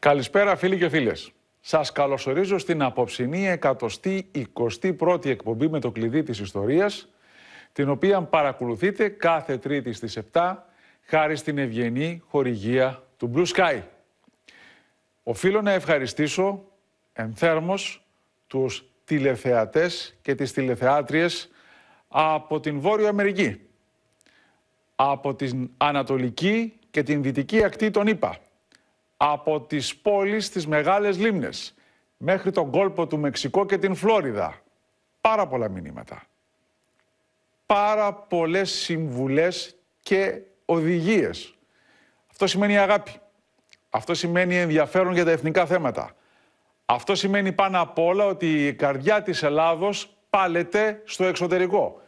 Καλησπέρα φίλοι και φίλες. Σας καλωσορίζω στην απόψινή 121η εκπομπή με το κλειδί της ιστορίας, την οποία παρακολουθείτε κάθε Τρίτη στις 7, χάρη στην ευγενή χορηγία του Blue Sky. Οφείλω να ευχαριστήσω ενθέρμως τους τηλεθεατές και τις τηλεθεάτριες από την Βόρεια Αμερική, από την Ανατολική και την Δυτική Ακτή των ΗΠΑ, από τις πόλεις στις μεγάλες λίμνες μέχρι τον κόλπο του Μεξικό και την Φλόριδα. Πάρα πολλά μηνύματα. Πάρα πολλές συμβουλές και οδηγίες. Αυτό σημαίνει αγάπη. Αυτό σημαίνει ενδιαφέρον για τα εθνικά θέματα. Αυτό σημαίνει πάνω απ' όλα ότι η καρδιά της Ελλάδος πάλεται στο εξωτερικό.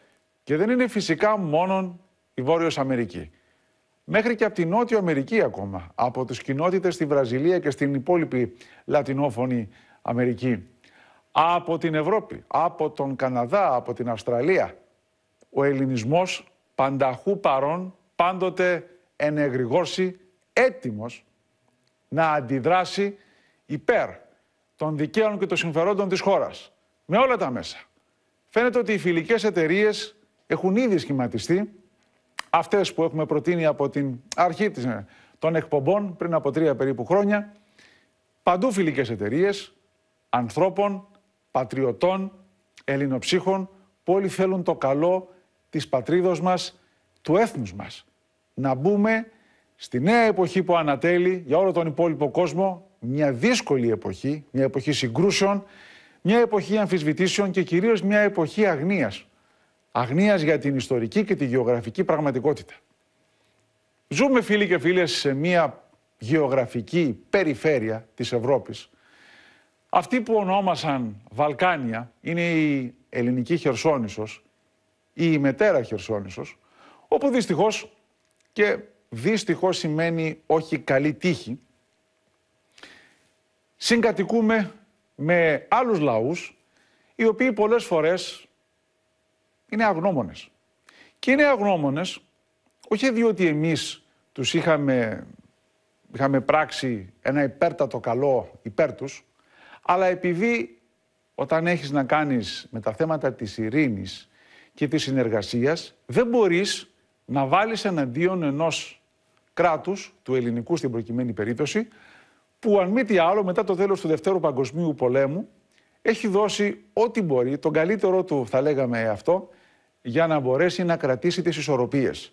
Και δεν είναι φυσικά μόνο η Βόρειος Αμερική μέχρι και από την Νότια Αμερική ακόμα, από τις κοινότητες στη Βραζιλία και στην υπόλοιπη Λατινόφωνη Αμερική, από την Ευρώπη, από τον Καναδά, από την Αυστραλία. Ο ελληνισμός πανταχού παρών, πάντοτε ενεγρηγόρσει, έτοιμος να αντιδράσει υπέρ των δικαίων και των συμφερόντων της χώρας, με όλα τα μέσα. Φαίνεται ότι οι φιλικές εταιρείες έχουν ήδη σχηματιστεί αυτές που έχουμε προτείνει από την αρχή της, ε, των εκπομπών πριν από τρία περίπου χρόνια, παντού φιλικές εταιρείες, ανθρώπων, πατριωτών, ελληνοψύχων, που όλοι θέλουν το καλό της πατρίδος μας, του έθνους μας. Να μπούμε στη νέα εποχή που ανατέλει για όλο τον υπόλοιπο κόσμο, μια δύσκολη εποχή, μια εποχή συγκρούσεων, μια εποχή αμφισβητήσεων και κυρίως μια εποχή αγνίας αγνίας για την ιστορική και τη γεωγραφική πραγματικότητα. Ζούμε φίλοι και φίλες σε μια γεωγραφική περιφέρεια της Ευρώπης. Αυτή που ονόμασαν Βαλκάνια είναι η ελληνική Χερσόνησος ή η μετέρα Χερσόνησος, όπου δυστυχώς και δυστυχώς σημαίνει όχι καλή τύχη, συγκατοικούμε με άλλους λαούς, οι οποίοι πολλές φορές είναι αγνώμονες. Και είναι αγνώμονες όχι διότι εμείς τους είχαμε, είχαμε πράξει ένα υπέρτατο καλό υπέρ τους, αλλά επειδή όταν έχεις να κάνεις με τα θέματα της ειρήνης και της συνεργασίας, δεν μπορείς να βάλεις εναντίον ενός κράτους, του ελληνικού στην προκειμένη περίπτωση, που αν μη τι άλλο μετά το τέλος του Δευτέρου Παγκοσμίου Πολέμου έχει δώσει ό,τι μπορεί, τον καλύτερό του θα λέγαμε αυτό, για να μπορέσει να κρατήσει τις ισορροπίες.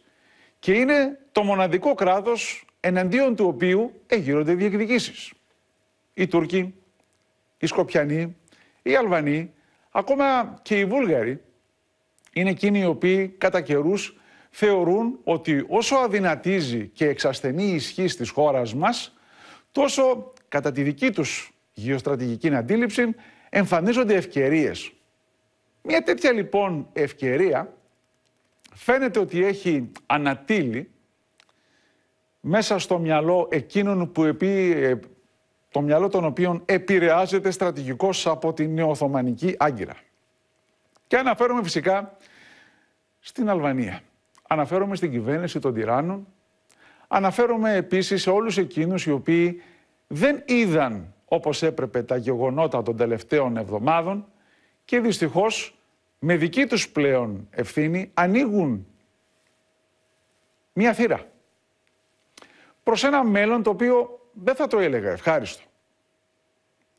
Και είναι το μοναδικό κράτος εναντίον του οποίου εγείρονται διεκδικήσεις. Οι Τούρκοι, οι Σκοπιανοί, οι Αλβανοί, ακόμα και οι Βούλγαροι είναι εκείνοι οι οποίοι κατά καιρούς θεωρούν ότι όσο αδυνατίζει και εξασθενεί η ισχύ της χώρας μας, τόσο κατά τη δική τους γεωστρατηγική αντίληψη εμφανίζονται ευκαιρίες μια τέτοια λοιπόν ευκαιρία φαίνεται ότι έχει ανατείλει μέσα στο μυαλό εκείνων που επί, ε, το μυαλό των οποίων επηρεάζεται στρατηγικός από την νεοοθωμανική Άγκυρα. Και αναφέρομαι φυσικά στην Αλβανία. Αναφέρομαι στην κυβέρνηση των τυράννων. Αναφέρομαι επίσης σε όλους εκείνους οι οποίοι δεν είδαν όπως έπρεπε τα γεγονότα των τελευταίων εβδομάδων και δυστυχώς με δική τους πλέον ευθύνη ανοίγουν μία θύρα προς ένα μέλλον το οποίο δεν θα το έλεγα ευχάριστο.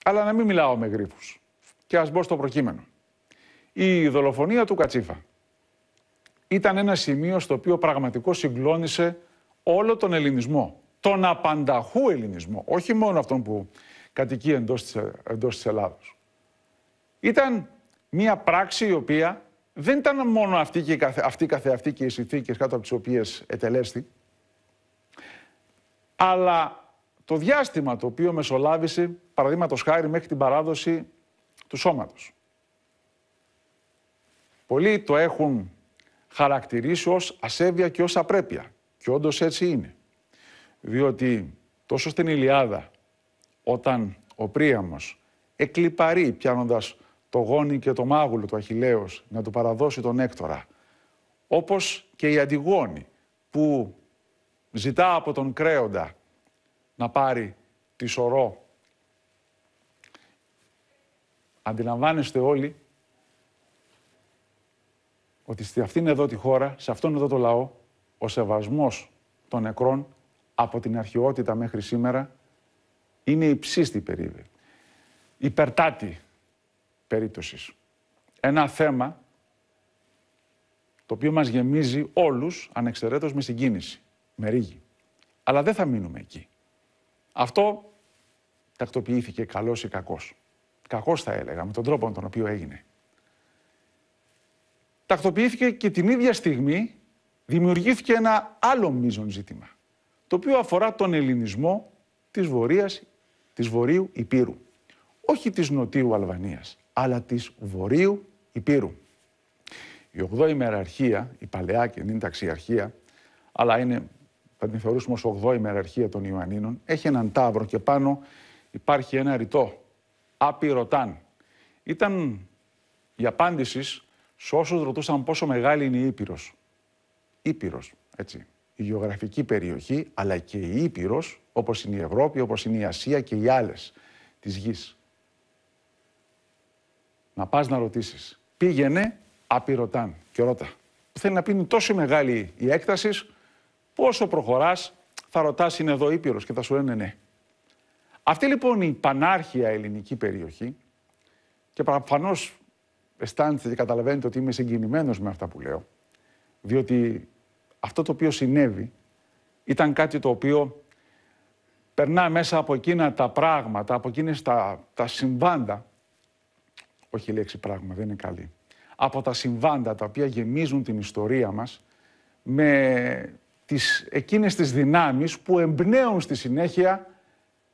Αλλά να μην μιλάω με γρίφους. Και ας μπω στο προκείμενο. Η δολοφονία του Κατσίφα ήταν ένα σημείο στο οποίο πραγματικό συγκλώνησε όλο τον ελληνισμό. Τον απανταχού ελληνισμό. Όχι μόνο αυτόν που κατοικεί εντός της, εντός της Ελλάδος. Ήταν μία πράξη η οποία δεν ήταν μόνο αυτή και καθε, αυτή, καθε, και οι συνθήκες κάτω από τις οποίες ετελέστη, αλλά το διάστημα το οποίο μεσολάβησε, παραδείγματος χάρη, μέχρι την παράδοση του σώματος. Πολλοί το έχουν χαρακτηρίσει ως ασέβεια και ως απρέπεια. Και όντως έτσι είναι. Διότι τόσο στην Ιλιάδα, όταν ο Πρίαμος εκλυπαρεί πιάνοντας το γόνι και το μάγουλο του αχιλλέως να του παραδώσει τον Έκτορα. Όπως και η Αντιγόνη που ζητά από τον Κρέοντα να πάρει τη σωρό. Αντιλαμβάνεστε όλοι ότι σε αυτήν εδώ τη χώρα, σε αυτόν εδώ το λαό, ο σεβασμός των νεκρών από την αρχαιότητα μέχρι σήμερα είναι υψίστη περίβη. Υπερτάτη περίπτωσης. Ένα θέμα το οποίο μας γεμίζει όλους ανεξαιρέτως με συγκίνηση, με ρίγη. Αλλά δεν θα μείνουμε εκεί. Αυτό τακτοποιήθηκε καλός ή κακός. Κακός θα έλεγα, με τον τρόπο με τον οποίο έγινε. Τακτοποιήθηκε και την ίδια στιγμή δημιουργήθηκε ένα άλλο μείζον ζήτημα, το οποίο αφορά τον ελληνισμό της Βορείας, της Βορείου Υπήρου, όχι της Νοτίου Αλβανίας αλλά της Βορείου Υπήρου. Η 8η μεραρχία, η παλαιά και δεν είναι ταξιαρχία, αλλά είναι, θα την θεωρούσουμε ως 8η μεραρχία των Ιωαννίνων, έχει έναν τάβρο και πάνω υπάρχει ένα ρητό, άπειροταν. Ήταν η απάντηση σε όσους ρωτούσαν πόσο ρητο απειρωταν είναι η Ήπειρος. Ήπειρος, έτσι. Η γεωγραφική περιοχή, αλλά και η Ήπειρος, όπως είναι η Ευρώπη, όπως είναι η Ασία και οι άλλες της γης να πά να ρωτήσεις. Πήγαινε απειρωτάν και ρώτα. Θέλει να πει είναι τόσο μεγάλη η έκτασης, πόσο προχωράς θα ρωτάς είναι εδώ ήπειρος και θα σου λένε ναι. Αυτή λοιπόν η πανάρχια ελληνική περιοχή και προφανώς αισθάνεστε και καταλαβαίνετε ότι είμαι συγκινημένος με αυτά που λέω, διότι αυτό το οποίο συνέβη ήταν κάτι το οποίο περνά μέσα από εκείνα τα πράγματα, από εκείνες τα, τα συμβάντα όχι η λέξη πράγμα, δεν είναι καλή. Από τα συμβάντα τα οποία γεμίζουν την ιστορία μας με τις, εκείνες τις δυνάμεις που εμπνέουν στη συνέχεια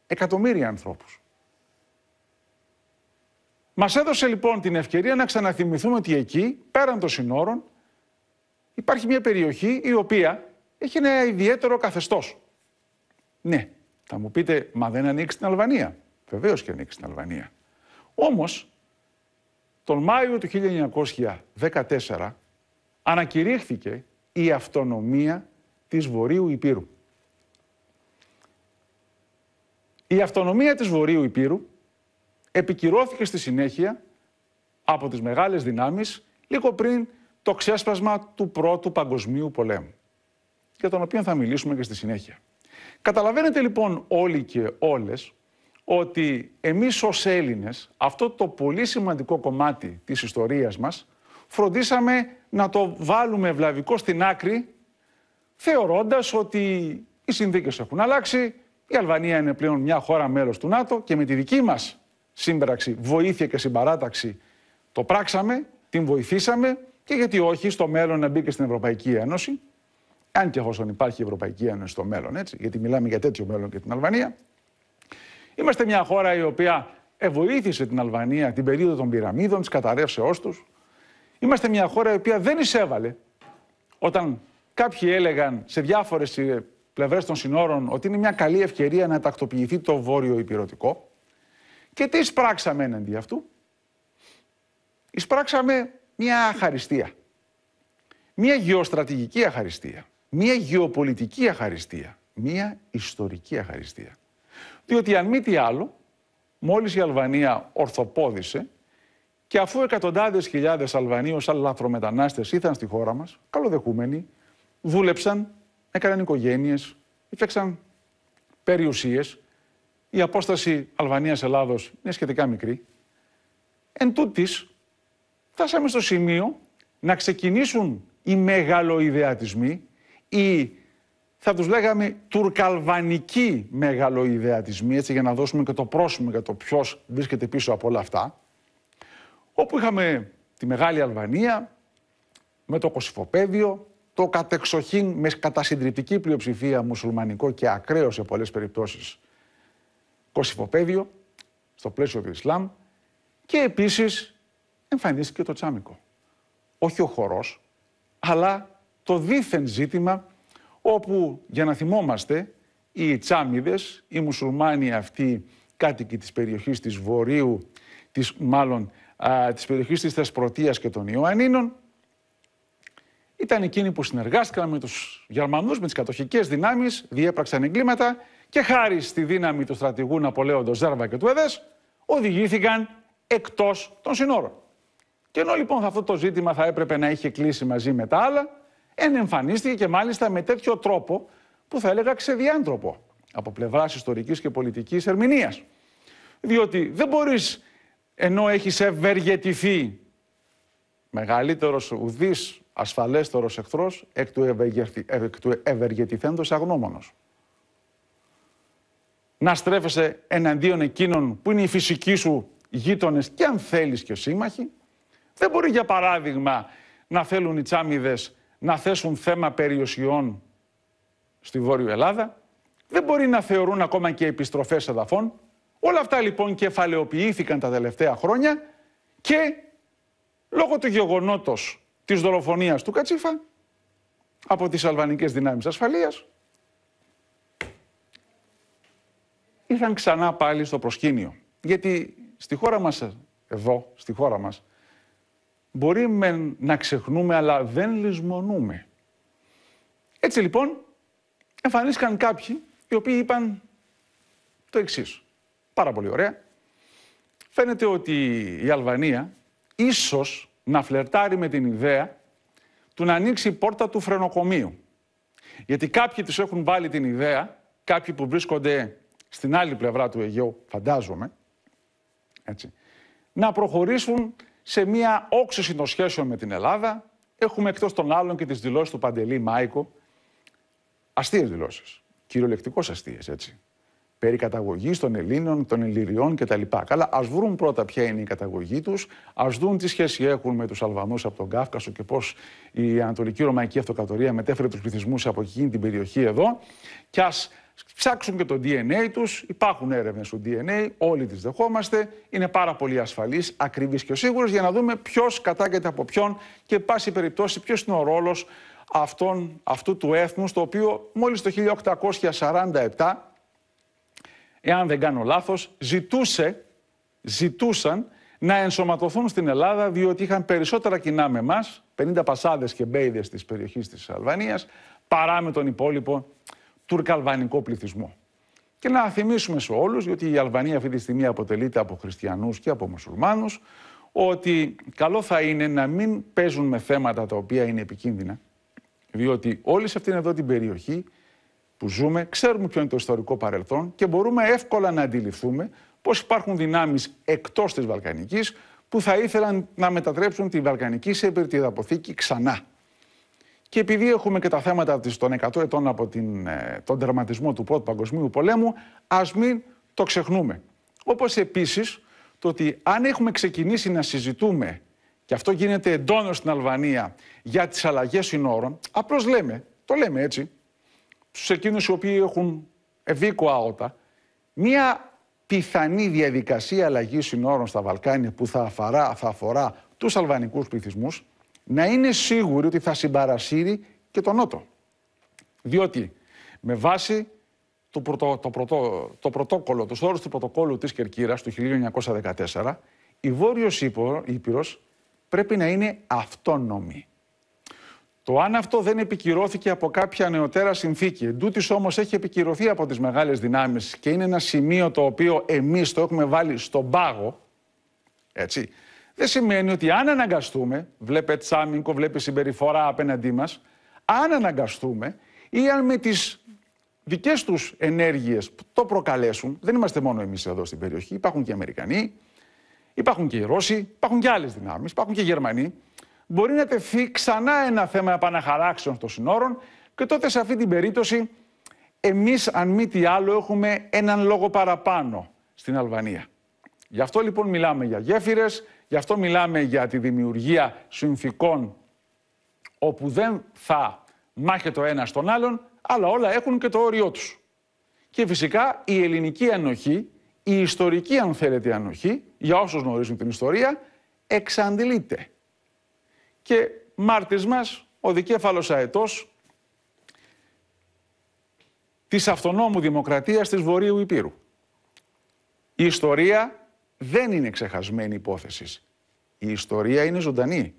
εκατομμύρια ανθρώπους. Μας έδωσε λοιπόν την ευκαιρία να ξαναθυμηθούμε ότι εκεί, πέραν των συνόρων, υπάρχει μια περιοχή η οποία έχει ένα ιδιαίτερο καθεστώς. Ναι, θα μου πείτε, μα δεν ανοίξει την Αλβανία. Βεβαίως και ανοίξει την Αλβανία. Όμως, τον Μάιο του 1914 ανακηρύχθηκε η αυτονομία της Βορείου Υπήρου. Η αυτονομία της Βορείου Υπήρου επικυρώθηκε στη συνέχεια από τις μεγάλες δυνάμεις λίγο πριν το ξέσπασμα του Πρώτου Παγκοσμίου Πολέμου, για τον οποίο θα μιλήσουμε και στη συνέχεια. Καταλαβαίνετε λοιπόν όλοι και όλες ότι εμείς ως Έλληνες αυτό το πολύ σημαντικό κομμάτι της ιστορίας μας φροντίσαμε να το βάλουμε ευλαβικό στην άκρη θεωρώντας ότι οι συνθήκες έχουν αλλάξει, η Αλβανία είναι πλέον μια χώρα μέλος του ΝΑΤΟ και με τη δική μας σύμπραξη, βοήθεια και συμπαράταξη το πράξαμε, την βοηθήσαμε και γιατί όχι στο μέλλον να μπει και στην Ευρωπαϊκή Ένωση, αν και εφόσον υπάρχει η Ευρωπαϊκή Ένωση στο μέλλον, έτσι, γιατί μιλάμε για τέτοιο μέλλον και την Αλβανία, Είμαστε μια χώρα η οποία εβοήθησε την Αλβανία την περίοδο των πυραμίδων, της καταρρεύσεώς τους. Είμαστε μια χώρα η οποία δεν εισέβαλε όταν κάποιοι έλεγαν σε διάφορες πλευρές των συνόρων ότι είναι μια καλή ευκαιρία να τακτοποιηθεί το βόρειο υπηρετικό. Και τι εισπράξαμε έναντι αυτού. Εισπράξαμε μια αχαριστία. Μια γεωστρατηγική αχαριστία. Μια γεωπολιτική αχαριστία. Μια ιστορική αχαριστία. Διότι αν μη τι άλλο, μόλις η Αλβανία ορθοπόδησε και αφού εκατοντάδες χιλιάδες Αλβανοί ως λαθρομετανάστες ήρθαν στη χώρα μας, καλοδεχούμενοι, δούλεψαν, έκαναν οικογένειες, έφτιαξαν περιουσίες, η απόσταση Αλβανίας-Ελλάδος είναι σχετικά μικρή, εν τούτης φτάσαμε στο σημείο να ξεκινήσουν οι μεγαλοειδεατισμοί, οι θα τους λέγαμε τουρκαλβανικοί μεγαλοειδεατισμοί, έτσι για να δώσουμε και το πρόσημο για το ποιος βρίσκεται πίσω από όλα αυτά, όπου είχαμε τη Μεγάλη Αλβανία με το Κωσυφοπέδιο, το κατεξοχήν με κατασυντριπτική πλειοψηφία μουσουλμανικό και ακραίο σε πολλές περιπτώσεις Κωσυφοπέδιο, στο πλαίσιο του Ισλάμ, και επίσης εμφανίστηκε το τσάμικο. Όχι ο χορός, αλλά το δίθεν ζήτημα όπου για να θυμόμαστε οι Τσάμιδες, οι μουσουλμάνοι αυτοί κάτοικοι της περιοχής της Βορείου, της, μάλλον α, της περιοχής της Θεσπρωτείας και των Ιωαννίνων, ήταν εκείνοι που συνεργάστηκαν με τους Γερμανούς, με τις κατοχικές δυνάμεις, διέπραξαν εγκλήματα και χάρη στη δύναμη του στρατηγού Ναπολέοντος Ζέρβα και του ΕΔΕΣ, οδηγήθηκαν εκτός των συνόρων. Και ενώ λοιπόν αυτό το ζήτημα θα έπρεπε να είχε κλείσει μαζί με τα άλλα, εμφανίστηκε και μάλιστα με τέτοιο τρόπο που θα έλεγα ξεδιάντροπο από πλευράς ιστορικής και πολιτικής ερμηνείας. Διότι δεν μπορείς ενώ έχεις ευεργετηθεί μεγαλύτερος ουδής ασφαλέστερος εχθρός εκ του, ευεργετη, εκ του ευεργετηθέντος αγνώμονος. Να στρέφεσαι εναντίον εκείνων που είναι οι φυσικοί σου γείτονες και αν θέλεις και σύμμαχοι. Δεν μπορεί για παράδειγμα να θέλουν οι τσάμιδες να θέσουν θέμα περιουσιών στη Βόρειο Ελλάδα, δεν μπορεί να θεωρούν ακόμα και επιστροφές εδαφών. Όλα αυτά λοιπόν κεφαλαιοποιήθηκαν τα τελευταία χρόνια και λόγω του γεγονότος της δολοφονίας του Κατσίφα από τις αλβανικές δυνάμεις ασφαλείας ήρθαν ξανά πάλι στο προσκήνιο. Γιατί στη χώρα μας εδώ, στη χώρα μας, Μπορεί με να ξεχνούμε, αλλά δεν λησμονούμε. Έτσι λοιπόν, εμφανίστηκαν κάποιοι οι οποίοι είπαν το εξής. Πάρα πολύ ωραία. Φαίνεται ότι η Αλβανία ίσως να φλερτάρει με την ιδέα του να ανοίξει η πόρτα του φρενοκομείου. Γιατί κάποιοι τους έχουν βάλει την ιδέα, κάποιοι που βρίσκονται στην άλλη πλευρά του Αιγαίου, φαντάζομαι, έτσι, να προχωρήσουν σε μια όξωση των σχέσεων με την Ελλάδα, έχουμε εκτός των άλλων και τις δηλώσεις του Παντελή Μάικο. Αστείες δηλώσεις. Κυριολεκτικώς αστείες, έτσι. Περί καταγωγής των Ελλήνων, των Ελληριών κτλ. Καλά, ας βρουν πρώτα ποια είναι η καταγωγή τους, ας δουν τι σχέση έχουν με τους Αλβανούς από τον Κάφκασο και πώς η Ανατολική Ρωμαϊκή Αυτοκρατορία μετέφερε τους πληθυσμούς από εκείνη την περιοχή εδώ, και ας ψάξουν και το DNA τους, υπάρχουν έρευνες του DNA, όλοι τις δεχόμαστε, είναι πάρα πολύ ασφαλής, ακριβής και σίγουρος για να δούμε ποιος κατάγεται από ποιον και πάση περιπτώσει ποιος είναι ο ρόλος αυτών, αυτού του έθνους το οποίο μόλις το 1847, εάν δεν κάνω λάθος, ζητούσε, ζητούσαν να ενσωματωθούν στην Ελλάδα διότι είχαν περισσότερα κοινά με εμάς, 50 πασάδες και μπέιδες της περιοχής της Αλβανίας, παρά με τον υπόλοιπο τουρκαλβανικό πληθυσμό. Και να θυμίσουμε σε όλους, γιατί η Αλβανία αυτή τη στιγμή αποτελείται από χριστιανούς και από μουσουλμάνους, ότι καλό θα είναι να μην παίζουν με θέματα τα οποία είναι επικίνδυνα, διότι όλη σε αυτήν εδώ την περιοχή που ζούμε, ξέρουμε ποιο είναι το ιστορικό παρελθόν και μπορούμε εύκολα να αντιληφθούμε πώς υπάρχουν δυνάμεις εκτός της Βαλκανικής που θα ήθελαν να μετατρέψουν τη Βαλκανική σε υπερτιδαποθήκη ξανά. Και επειδή έχουμε και τα θέματα των 100 ετών από την, ε, τον τερματισμό του Πρώτου Παγκοσμίου Πολέμου, ας μην το ξεχνούμε. Όπως επίσης το ότι αν έχουμε ξεκινήσει να συζητούμε, και αυτό γίνεται εντόνως στην Αλβανία, για τις αλλαγές συνόρων, απλώς λέμε, το λέμε έτσι, στους εκείνους οι οποίοι έχουν ευήκο αότα, μία πιθανή διαδικασία αλλαγής συνόρων στα Βαλκάνια που θα αφορά, θα αφορά τους αλβανικούς πληθυσμούς, να είναι σίγουροι ότι θα συμπαρασύρει και τον Νότο. Διότι με βάση το, πρωτο, το, το πρωτόκολλο, τους όρους του πρωτοκόλλου της Κερκύρας του 1914, η Βόρειος Ήπειρος πρέπει να είναι αυτόνομη. Το αν αυτό δεν επικυρώθηκε από κάποια νεωτέρα συνθήκη, εντούτοις όμως έχει επικυρωθεί από τις μεγάλες δυνάμεις και είναι ένα σημείο το οποίο εμείς το έχουμε βάλει στον πάγο, έτσι, δεν σημαίνει ότι αν αναγκαστούμε, βλέπε τσάμινκο, βλέπε συμπεριφορά απέναντί μας, αν αναγκαστούμε ή αν με τις δικές τους ενέργειες που το προκαλέσουν, δεν είμαστε μόνο εμείς εδώ στην περιοχή, υπάρχουν και οι Αμερικανοί, υπάρχουν και οι Ρώσοι, υπάρχουν και άλλες δυνάμεις, υπάρχουν και οι Γερμανοί. Μπορεί να τεθεί ξανά ένα θέμα επαναχαράξεων των συνόρων και τότε σε αυτή την περίπτωση εμείς αν μη τι άλλο έχουμε έναν λόγο παραπάνω στην Αλβανία. Γι' αυτό λοιπόν μιλάμε για γέφυρες, γι' αυτό μιλάμε για τη δημιουργία συνθηκών όπου δεν θα μάχεται ένα στον άλλον, αλλά όλα έχουν και το όριό τους. Και φυσικά η ελληνική ανοχή, η ιστορική αν θέλετε ανοχή, για όσους γνωρίζουν την ιστορία, εξαντλείται. Και μάρτης μας, ο δικέφαλος αετός της αυτονόμου δημοκρατίας της Βορείου Υπήρου. Η ιστορία δεν είναι ξεχασμένη υπόθεση. Η ιστορία είναι ζωντανή.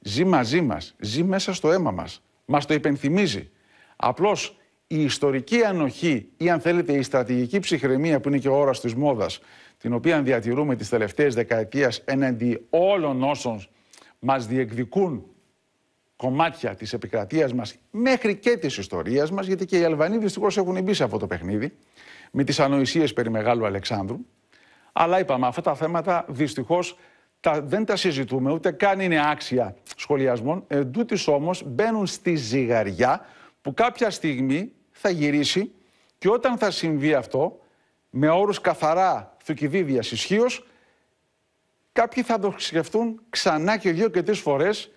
Ζει μαζί μας, ζει μέσα στο αίμα μας. Μας το υπενθυμίζει. Απλώς η ιστορική ανοχή ή αν θέλετε η στρατηγική ψυχραιμία που είναι και ο όρος της μόδας, την οποία διατηρούμε τις τελευταιε δεκαετίες έναντι όλων όσων μας διεκδικούν κομμάτια της επικρατείας μας μέχρι και της ιστορίας μας, γιατί και οι Αλβανοί δυστυχώς έχουν μπει σε αυτό το παιχνίδι με τις ανοησίες περί Μεγάλου Αλεξάνδρου αλλά είπαμε, αυτά τα θέματα δυστυχώς τα, δεν τα συζητούμε, ούτε καν είναι άξια σχολιασμών. Εν Τούτης όμως μπαίνουν στη ζυγαριά που κάποια στιγμή θα γυρίσει και όταν θα συμβεί αυτό, με όρους καθαρά θουκυδίδιας ισχύως, κάποιοι θα το σκεφτούν ξανά και δύο και τρεις φορές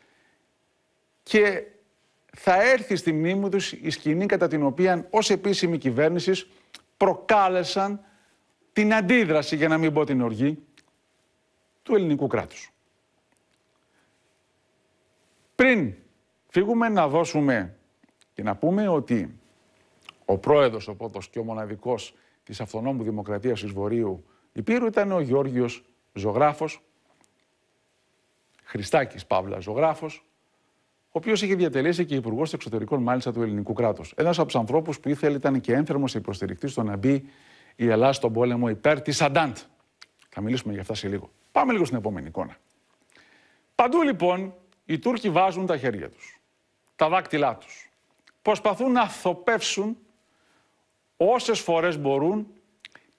και θα έρθει στη μνήμη τους η σκηνή κατά την οποία ως επίσημη κυβέρνησης προκάλεσαν την αντίδραση, για να μην πω την οργή, του ελληνικού κράτους. Πριν φύγουμε να δώσουμε και να πούμε ότι ο πρόεδρος, ο πρώτος και ο μοναδικός της Αυτονόμου Δημοκρατίας της Βορείου Υπήρου ήταν ο Γιώργιος Ζωγράφος, Χριστάκης Παύλα Ζωγράφος, ο οποίος είχε διατελέσει και υπουργός εξωτερικών μάλιστα του ελληνικού κράτους. Ένας από τους ανθρώπους που ήθελε ήταν και ένθερμος υποστηρικτής στο να μπει η Ελλάδα στον πόλεμο υπέρ της Αντάντ. Θα μιλήσουμε για αυτά σε λίγο. Πάμε λίγο στην επόμενη εικόνα. Παντού λοιπόν οι Τούρκοι βάζουν τα χέρια τους, τα δάκτυλά τους. Προσπαθούν να θοπεύσουν όσες φορές μπορούν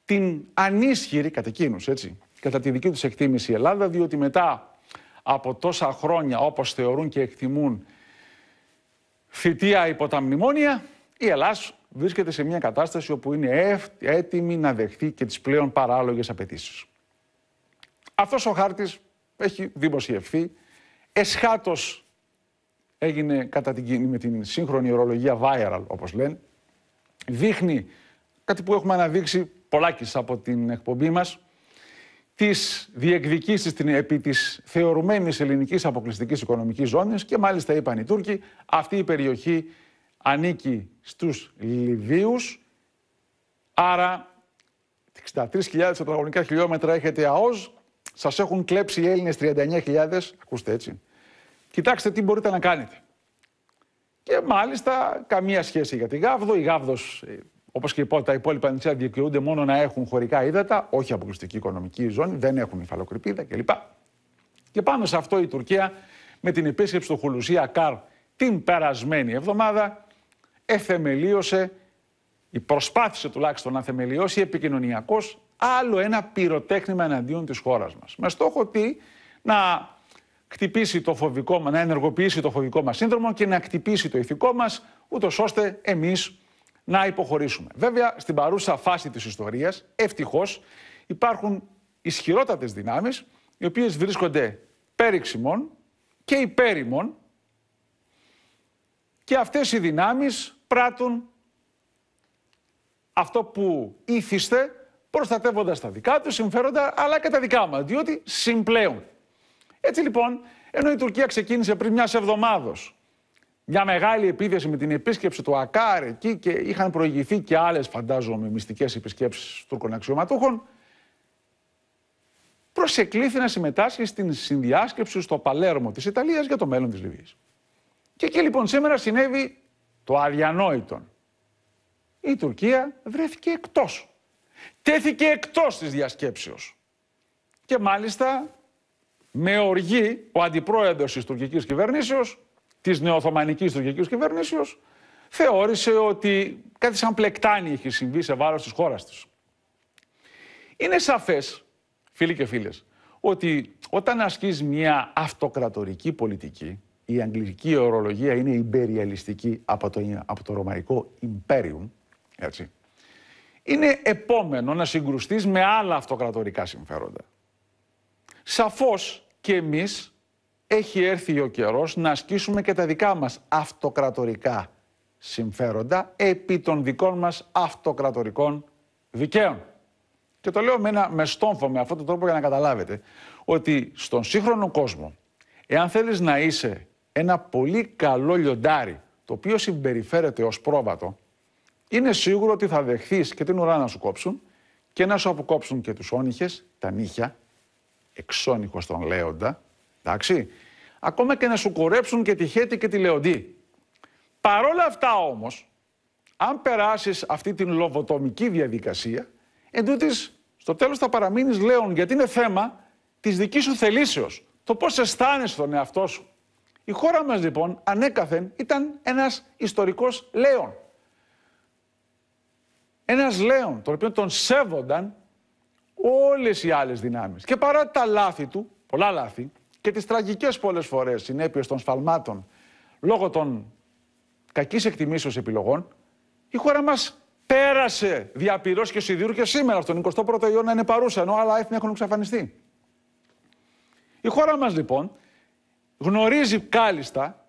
την ανίσχυρη, κατά έτσι, κατά τη δική τους εκτίμηση η Ελλάδα, διότι μετά από τόσα χρόνια όπως θεωρούν και εκτιμούν θητεία υπό τα μνημόνια, η Ελλάδα βρίσκεται σε μια κατάσταση όπου είναι έτοιμη να δεχθεί και τις πλέον παράλογες απαιτήσεις. Αυτός ο χάρτης έχει δημοσιευθεί. Εσχάτως έγινε κατά την, με την σύγχρονη ορολογία viral, όπως λένε. Δείχνει κάτι που έχουμε αναδείξει πολλάκις από την εκπομπή μας, τις διεκδικήσεις την, επί της θεωρουμένης ελληνικής αποκλειστικής οικονομικής ζώνης και μάλιστα είπαν οι Τούρκοι, αυτή η περιοχή ανήκει στους Λιβύους, άρα 63.000 τετραγωνικά χιλιόμετρα έχετε ΑΟΣ, σας έχουν κλέψει οι Έλληνες 39.000, ακούστε έτσι, κοιτάξτε τι μπορείτε να κάνετε. Και μάλιστα καμία σχέση για τη Γάβδο, η Γάβδος ε, Όπως και είπα, τα υπόλοιπα νησιά δικαιούνται μόνο να έχουν χωρικά ύδατα, όχι αποκλειστική οικονομική ζώνη, δεν έχουν υφαλοκρηπίδα κλπ. Και πάνω σε αυτό η Τουρκία με την επίσκεψη του Χουλουσία Καρ την περασμένη εβδομάδα Εθεμελίωσε, ή προσπάθησε τουλάχιστον να θεμελιώσει επικοινωνιακώς άλλο ένα πυροτέχνημα εναντίον της χώρας μας. Με στόχο τι, να χτυπήσει το φοβικό μας, να ενεργοποιήσει το φοβικό μας σύνδρομο και να χτυπήσει το ηθικό μας, ούτως ώστε εμείς να υποχωρήσουμε. Βέβαια, στην παρούσα φάση της ιστορίας, ευτυχώς, υπάρχουν ισχυρότατες δυνάμεις, οι οποίες βρίσκονται πέριξιμων και υπέριμων. Και αυτές οι δυνάμεις πράττουν αυτό που ήθιστε προστατεύοντας τα δικά τους, συμφέροντα αλλά και τα δικά μας, διότι συμπλέουν. Έτσι λοιπόν, ενώ η Τουρκία ξεκίνησε πριν μιας εβδομάδα μια μεγάλη επίθεση με την επίσκεψη του ΑΚΑΡ εκεί και είχαν προηγηθεί και άλλες φαντάζομαι μυστικές επισκέψεις Τούρκων αξιωματούχων, προσεκλήθη να συμμετάσχει στην συνδιάσκεψη στο Παλέρμο της Ιταλίας για το μέλλον της Λιβύης. Και εκεί λοιπόν σήμερα συνέβη το αδιανόητον. Η Τουρκία βρέθηκε εκτός. Τέθηκε εκτός της διασκέψεως. Και μάλιστα με οργή ο αντιπρόεδρος της τουρκικής κυβερνήσεως, της νεοοθωμανικής τουρκικής κυβερνήσεως, θεώρησε ότι κάτι σαν πλεκτάνη έχει συμβεί σε βάρος της χώρας της. Είναι σαφές, φίλοι και φίλες, ότι όταν ασκείς μια αυτοκρατορική πολιτική, η αγγλική ορολογία είναι υπεριαλιστική από το, από το ρωμαϊκό imperium, έτσι, είναι επόμενο να συγκρουστείς με άλλα αυτοκρατορικά συμφέροντα. Σαφώς και εμείς έχει έρθει ο καιρός να ασκήσουμε και τα δικά μας αυτοκρατορικά συμφέροντα επί των δικών μας αυτοκρατορικών δικαίων. Και το λέω με, ένα, με στόμφο, με αυτόν τον τρόπο για να καταλάβετε ότι στον σύγχρονο κόσμο, εάν θέλεις να είσαι ένα πολύ καλό λιοντάρι, το οποίο συμπεριφέρεται ως πρόβατο, είναι σίγουρο ότι θα δεχθείς και την ουρά να σου κόψουν και να σου αποκόψουν και τους όνυχες, τα νύχια, εξώνυχος τον λέοντα, εντάξει, ακόμα και να σου κορέψουν και τη χέτη και τη λεοντή. Παρόλα αυτά όμως, αν περάσεις αυτή την λοβοτομική διαδικασία, εντούτοις στο τέλος θα παραμείνεις λέον, γιατί είναι θέμα της δικής σου θελήσεως, το πώς αισθάνεσαι τον εαυτό σου. Η χώρα μας λοιπόν ανέκαθεν ήταν ένας ιστορικός λέων. Ένας λέων τον οποίο τον σέβονταν όλες οι άλλες δυνάμεις. Και παρά τα λάθη του, πολλά λάθη, και τις τραγικές πολλές φορές συνέπειες των σφαλμάτων λόγω των κακής εκτιμήσεως επιλογών, η χώρα μας πέρασε διαπυρός και σιδηρού και σήμερα στον 21ο αιώνα είναι παρούσα, ενώ άλλα έθνη έχουν εξαφανιστεί. Η χώρα μας λοιπόν γνωρίζει κάλλιστα,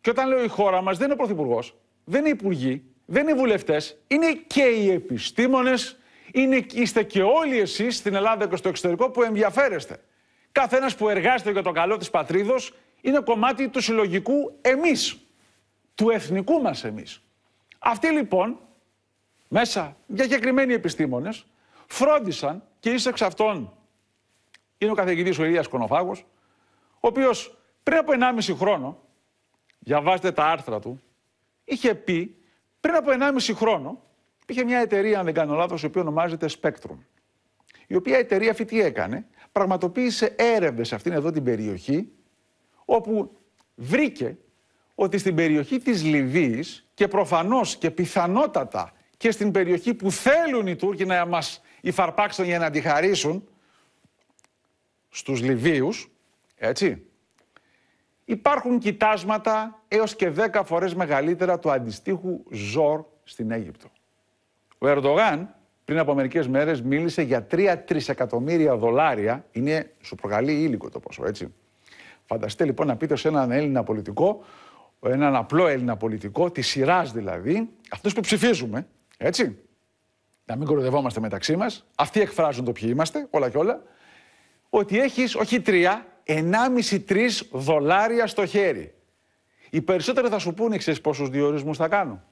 και όταν λέω η χώρα μας δεν είναι ο Πρωθυπουργός, δεν είναι υπουργοί, δεν είναι βουλευτές, είναι και οι επιστήμονες, είστε και όλοι εσείς στην Ελλάδα και στο εξωτερικό που ενδιαφέρεστε. Κάθε ένα που εργάζεται για το καλό της πατρίδος είναι κομμάτι του συλλογικού εμείς, του εθνικού μας εμείς. Αυτοί λοιπόν, μέσα διακεκριμένοι επιστήμονες, φρόντισαν και είσαι εξ αυτών είναι ο καθηγητής ο Ηλίας Κονοφάγος, ο οποίος πριν από 1,5 χρόνο, διαβάζετε τα άρθρα του, είχε πει πριν από 1,5 χρόνο υπήρχε μια εταιρεία, αν δεν κάνω λάθος, η οποία ονομάζεται Spectrum. Η οποία εταιρεία αυτή τι έκανε, πραγματοποίησε έρευνες σε αυτήν εδώ την περιοχή, όπου βρήκε ότι στην περιοχή της Λιβύης και προφανώς και πιθανότατα και στην περιοχή που θέλουν οι Τούρκοι να μας υφαρπάξουν για να αντιχαρίσουν στους Λιβύους, έτσι, Υπάρχουν κοιτάσματα έως και 10 φορές μεγαλύτερα του αντιστοίχου Ζορ στην Αίγυπτο. Ο Ερντογάν πριν από μερικές μέρες, μίλησε για 3 τρισεκατομμύρια δολάρια. Είναι, σου προκαλεί ήλικο το ποσό, έτσι. Φανταστείτε λοιπόν να πείτε σε έναν Έλληνα πολιτικό, έναν απλό Έλληνα πολιτικό, τη σειράς δηλαδή, αυτούς που ψηφίζουμε, έτσι. Να μην κοροϊδευόμαστε μεταξύ μας, αυτοί εκφράζουν το ποιοι είμαστε, όλα και όλα, ότι έχεις όχι τρία, 1,5-3 δολάρια στο χέρι. Οι περισσότεροι θα σου πούνε, ξέρεις πόσους διορισμούς θα κάνω.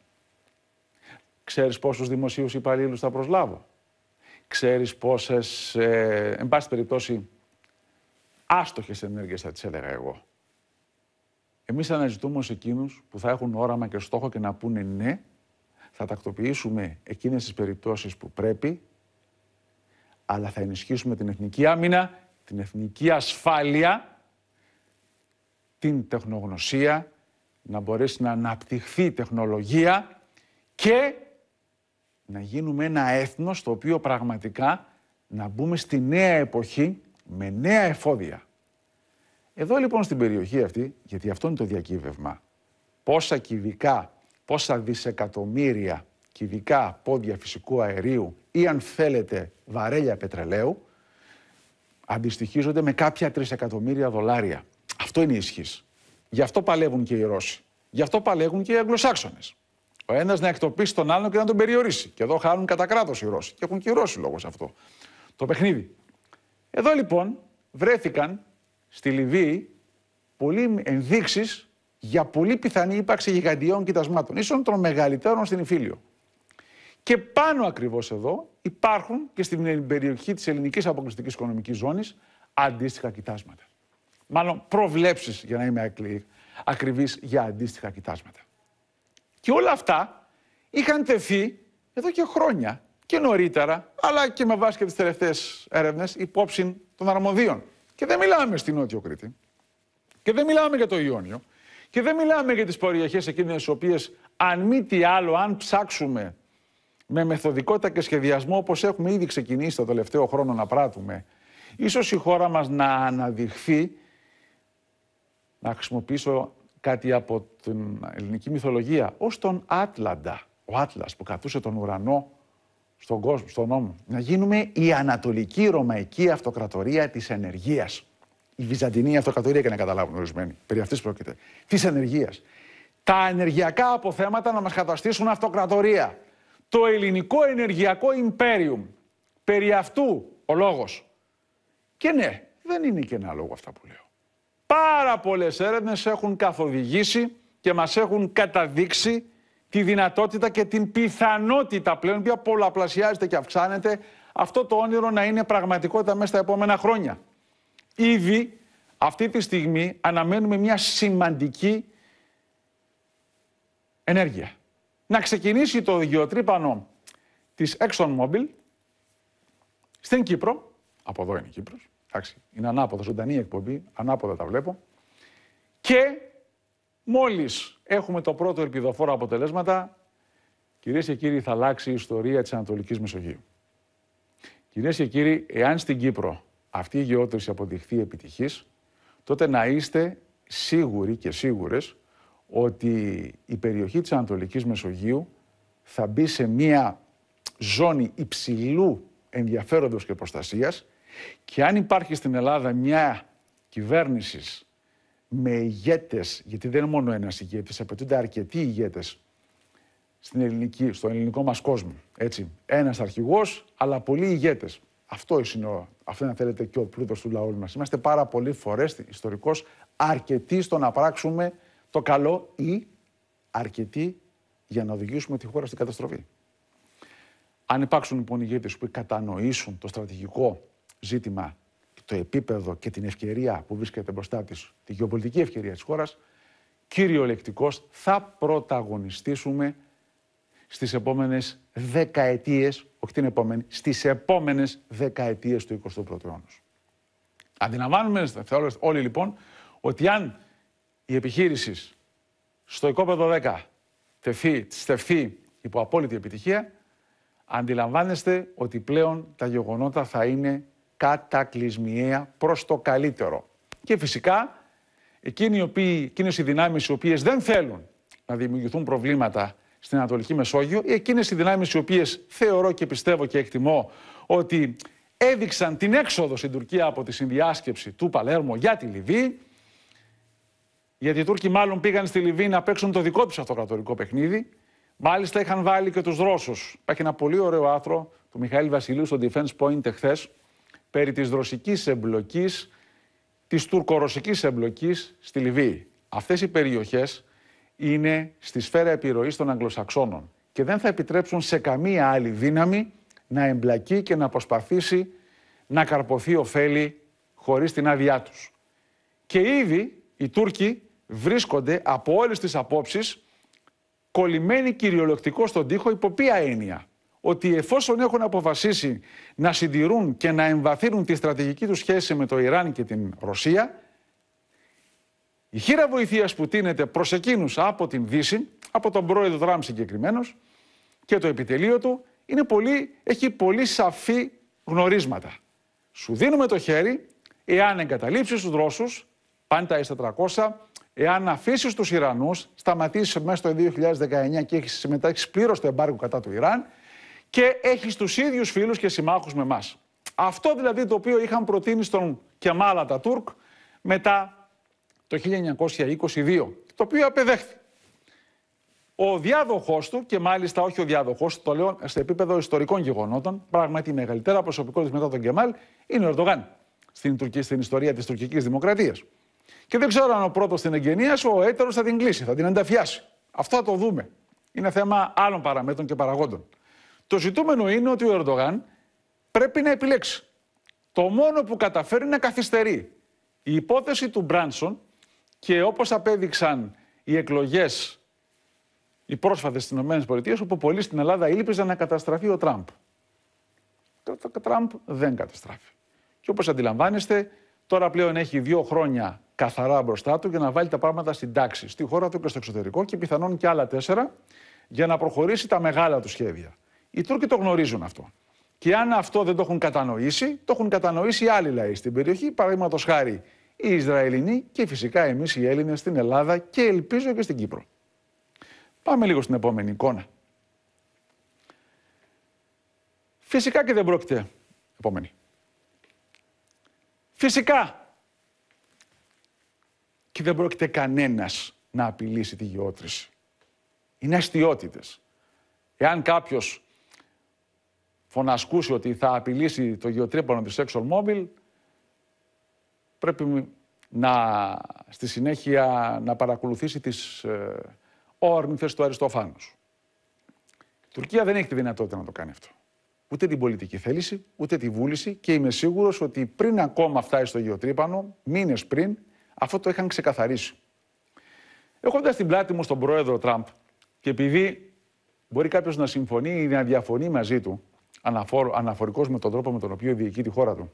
Ξέρεις πόσους δημοσίους υπαλλήλους θα προσλάβω. Ξέρεις πόσες, ε, εν πάση περιπτώσει, άστοχες ενέργειες θα τις έλεγα εγώ. Εμείς αναζητούμε ως εκείνους που θα έχουν όραμα και στόχο και να πούνε ναι, θα τακτοποιήσουμε εκείνες τις περιπτώσεις που πρέπει, αλλά θα ενισχύσουμε την εθνική άμυνα την εθνική ασφάλεια, την τεχνογνωσία, να μπορέσει να αναπτυχθεί η τεχνολογία και να γίνουμε ένα έθνος το οποίο πραγματικά να μπούμε στη νέα εποχή με νέα εφόδια. Εδώ λοιπόν στην περιοχή αυτή, γιατί αυτό είναι το διακύβευμα, πόσα κυβικά, πόσα δισεκατομμύρια κυβικά πόδια φυσικού αερίου ή αν θέλετε βαρέλια πετρελαίου αντιστοιχίζονται με κάποια τρισεκατομμύρια δολάρια. Αυτό είναι η ισχύς. Γι' αυτό παλεύουν και οι Ρώσοι. Γι' αυτό παλεύουν και οι Αγγλοσάξονες. Ο ένας να εκτοπίσει τον άλλον και να τον περιορίσει. Και εδώ χάνουν κατά κράτος οι Ρώσοι. Και έχουν και οι Ρώσοι λόγω σε αυτό το παιχνίδι. Εδώ λοιπόν βρέθηκαν στη Λιβύη πολλοί ενδείξεις για πολύ πιθανή ύπαρξη γιγαντιών κοιτασμάτων, ίσως των μεγαλύτερων στην Ιφίλιο. Και πάνω ακριβώς εδώ υπάρχουν και στην περιοχή της ελληνικής αποκλειστικής οικονομικής ζώνης αντίστοιχα κοιτάσματα. Μάλλον προβλέψεις, για να είμαι ακριβής, για αντίστοιχα κοιτάσματα. Και όλα αυτά είχαν τεθεί εδώ και χρόνια και νωρίτερα, αλλά και με βάση και τις τελευταίες έρευνες υπόψη των αρμοδίων. Και δεν μιλάμε στην Νότιο Κρήτη. Και δεν μιλάμε για το Ιόνιο. Και δεν μιλάμε για τις περιοχές εκείνες οι οποίες, αν μη τι άλλο, αν ψάξουμε με μεθοδικότητα και σχεδιασμό όπως έχουμε ήδη ξεκινήσει το τελευταίο χρόνο να πράττουμε, ίσως η χώρα μας να αναδειχθεί, να χρησιμοποιήσω κάτι από την ελληνική μυθολογία, ως τον Άτλαντα, ο Άτλας που καθούσε τον ουρανό στον κόσμο, στον νόμο. Να γίνουμε η Ανατολική Ρωμαϊκή Αυτοκρατορία της Ενεργίας. Η Βυζαντινή Αυτοκρατορία και να καταλάβουν ορισμένοι, περί αυτής πρόκειται, της Ενεργίας. Τα ενεργειακά αποθέματα να μας καταστήσουν αυτοκρατορία το ελληνικό ενεργειακό imperium. Περί αυτού ο λόγος. Και ναι, δεν είναι και ένα λόγο αυτά που λέω. Πάρα πολλές έρευνες έχουν καθοδηγήσει και μας έχουν καταδείξει τη δυνατότητα και την πιθανότητα πλέον, που πολλαπλασιάζεται και αυξάνεται, αυτό το όνειρο να είναι πραγματικότητα μέσα στα επόμενα χρόνια. Ήδη αυτή τη στιγμή αναμένουμε μια σημαντική ενέργεια να ξεκινήσει το γεωτρύπανο της ExxonMobil στην Κύπρο, από εδώ είναι η Κύπρος, εντάξει, είναι ανάποδα, ζωντανή εκπομπή, ανάποδα τα βλέπω, και μόλις έχουμε το πρώτο ελπιδοφόρο αποτελέσματα, κυρίες και κύριοι, θα αλλάξει η ιστορία της Ανατολικής Μεσογείου. Κυρίες και κύριοι, εάν στην Κύπρο αυτή η γεώτρηση αποδειχθεί επιτυχής, τότε να είστε σίγουροι και σίγουρες ότι η περιοχή της Ανατολικής Μεσογείου θα μπει σε μια ζώνη υψηλού ενδιαφέροντος και προστασίας και αν υπάρχει στην Ελλάδα μια κυβέρνησης με ηγέτες, γιατί δεν είναι μόνο ένας ηγέτης, απαιτούνται αρκετοί ηγέτες στην ελληνική, στον ελληνικό μας κόσμο. Έτσι. Ένας αρχηγός, αλλά πολλοί ηγέτες. Αυτό είναι, αυτό αν θέλετε, και ο πλούτος του λαού μας. Είμαστε πάρα πολλοί φορές ιστορικώς, αρκετοί στο να πράξουμε το καλό ή αρκετή για να οδηγήσουμε τη χώρα στην καταστροφή. Αν υπάρξουν λοιπόν ηγέτες που κατανοήσουν το στρατηγικό ζήτημα, το επίπεδο και την ευκαιρία που βρίσκεται μπροστά της, τη γεωπολιτική ευκαιρία της χώρας, κυριολεκτικώς θα πρωταγωνιστήσουμε στις επόμενες δεκαετίες, όχι την επόμενη, στις επόμενες του 21ου αιώνα. Αντιλαμβάνουμε όλοι λοιπόν ότι αν η επιχείρησης στο οικόπεδο 10 τεθεί, στεφθεί υπό απόλυτη επιτυχία, αντιλαμβάνεστε ότι πλέον τα γεγονότα θα είναι κατακλυσμιαία προς το καλύτερο. Και φυσικά, εκείνοι οι οποίοι, εκείνες οι δυνάμεις οι οποίες δεν θέλουν να δημιουργηθούν προβλήματα στην Ανατολική Μεσόγειο ή εκείνες οι δυνάμεις οι οποίες θεωρώ και πιστεύω και εκτιμώ ότι έδειξαν την έξοδο στην Τουρκία από τη συνδιάσκεψη του Παλέρμο για τη Λιβύη, γιατί οι Τούρκοι μάλλον πήγαν στη Λιβύη να παίξουν το δικό τους αυτοκρατορικό παιχνίδι. Μάλιστα είχαν βάλει και τους Ρώσους. Υπάρχει ένα πολύ ωραίο άθρο του Μιχαήλ Βασιλείου στο Defense Point εχθές περί της ρωσικής εμπλοκής, της τουρκορωσικής εμπλοκής στη Λιβύη. Αυτές οι περιοχές είναι στη σφαίρα επιρροής των Αγγλοσαξώνων και δεν θα επιτρέψουν σε καμία άλλη δύναμη να εμπλακεί και να προσπαθήσει να καρποθεί ωφέλη χωρίς την άδειά τους. Και ήδη οι Τούρκοι βρίσκονται από όλες τις απόψεις κολλημένοι κυριολεκτικό στον τοίχο υπό ποια έννοια. Ότι εφόσον έχουν αποφασίσει να συντηρούν και να εμβαθύνουν τη στρατηγική τους σχέση με το Ιράν και την Ρωσία, η χείρα βοηθείας που τίνεται προς εκείνους από την Δύση, από τον πρόεδρο Τραμπ συγκεκριμένος και το επιτελείο του, είναι πολύ, έχει πολύ σαφή γνωρίσματα. Σου δίνουμε το χέρι, εάν εγκαταλείψεις τους Ρώσους, πάντα τα 400 Εάν αφήσεις τους Ιρανούς, σταματήσεις μέσα στο 2019 και έχεις συμμετάξει πλήρως στο εμπάργκο κατά του Ιράν και έχεις τους ίδιους φίλους και συμμάχους με εμά. Αυτό δηλαδή το οποίο είχαν προτείνει στον Κεμάλα τα Τούρκ μετά το 1922, το οποίο απεδέχθη. Ο διάδοχός του, και μάλιστα όχι ο διάδοχός του, το λέω σε επίπεδο ιστορικών γεγονότων, πράγματι η μεγαλύτερα προσωπικότητα μετά τον Κεμάλ είναι ο Ερντογάν στην, στην ιστορία της τουρκικής δημοκρατίας. Και δεν ξέρω αν ο πρώτος την σου ο έτερος θα την κλείσει, θα την ενταφιάσει. Αυτό θα το δούμε. Είναι θέμα άλλων παραμέτρων και παραγόντων. Το ζητούμενο είναι ότι ο Ερντογάν πρέπει να επιλέξει. Το μόνο που καταφέρει είναι να καθυστερεί. Η υπόθεση του Μπράνσον και όπως απέδειξαν οι εκλογές οι πρόσφατες στις ΗΠΑ, όπου πολλοί στην Ελλάδα ήλπιζαν να καταστραφεί ο Τραμπ. Ο Τραμπ δεν καταστράφει. Και όπως αντιλαμβάνεστε, τώρα πλέον έχει δύο χρόνια καθαρά μπροστά του για να βάλει τα πράγματα στην τάξη, στη χώρα του και στο εξωτερικό και πιθανόν και άλλα τέσσερα για να προχωρήσει τα μεγάλα του σχέδια. Οι Τούρκοι το γνωρίζουν αυτό. Και αν αυτό δεν το έχουν κατανοήσει, το έχουν κατανοήσει άλλοι λαοί στην περιοχή, παραδείγματος χάρη οι Ισραηλινοί και φυσικά εμείς οι Έλληνες στην Ελλάδα και ελπίζω και στην Κύπρο. Πάμε λίγο στην επόμενη εικόνα. Φυσικά και δεν πρόκειται. Επόμενη. Φυσικά και δεν πρόκειται κανένας να απειλήσει τη γεώτρηση. Είναι αστείωτητες. Εάν κάποιος φωνασκούσε ότι θα απειλήσει το γεωτρύπανο της Exxon Mobil, πρέπει να, στη συνέχεια να παρακολουθήσει τις ε, του Αριστοφάνους. Η Τουρκία δεν έχει τη δυνατότητα να το κάνει αυτό. Ούτε την πολιτική θέληση, ούτε τη βούληση και είμαι σίγουρος ότι πριν ακόμα φτάσει στο γεωτρύπανο, μήνες πριν, αυτό το είχαν ξεκαθαρίσει. Έχοντας την πλάτη μου στον πρόεδρο Τραμπ και επειδή μπορεί κάποιος να συμφωνεί ή να διαφωνεί μαζί του, αναφορικός με τον τρόπο με τον οποίο διοικεί τη χώρα του.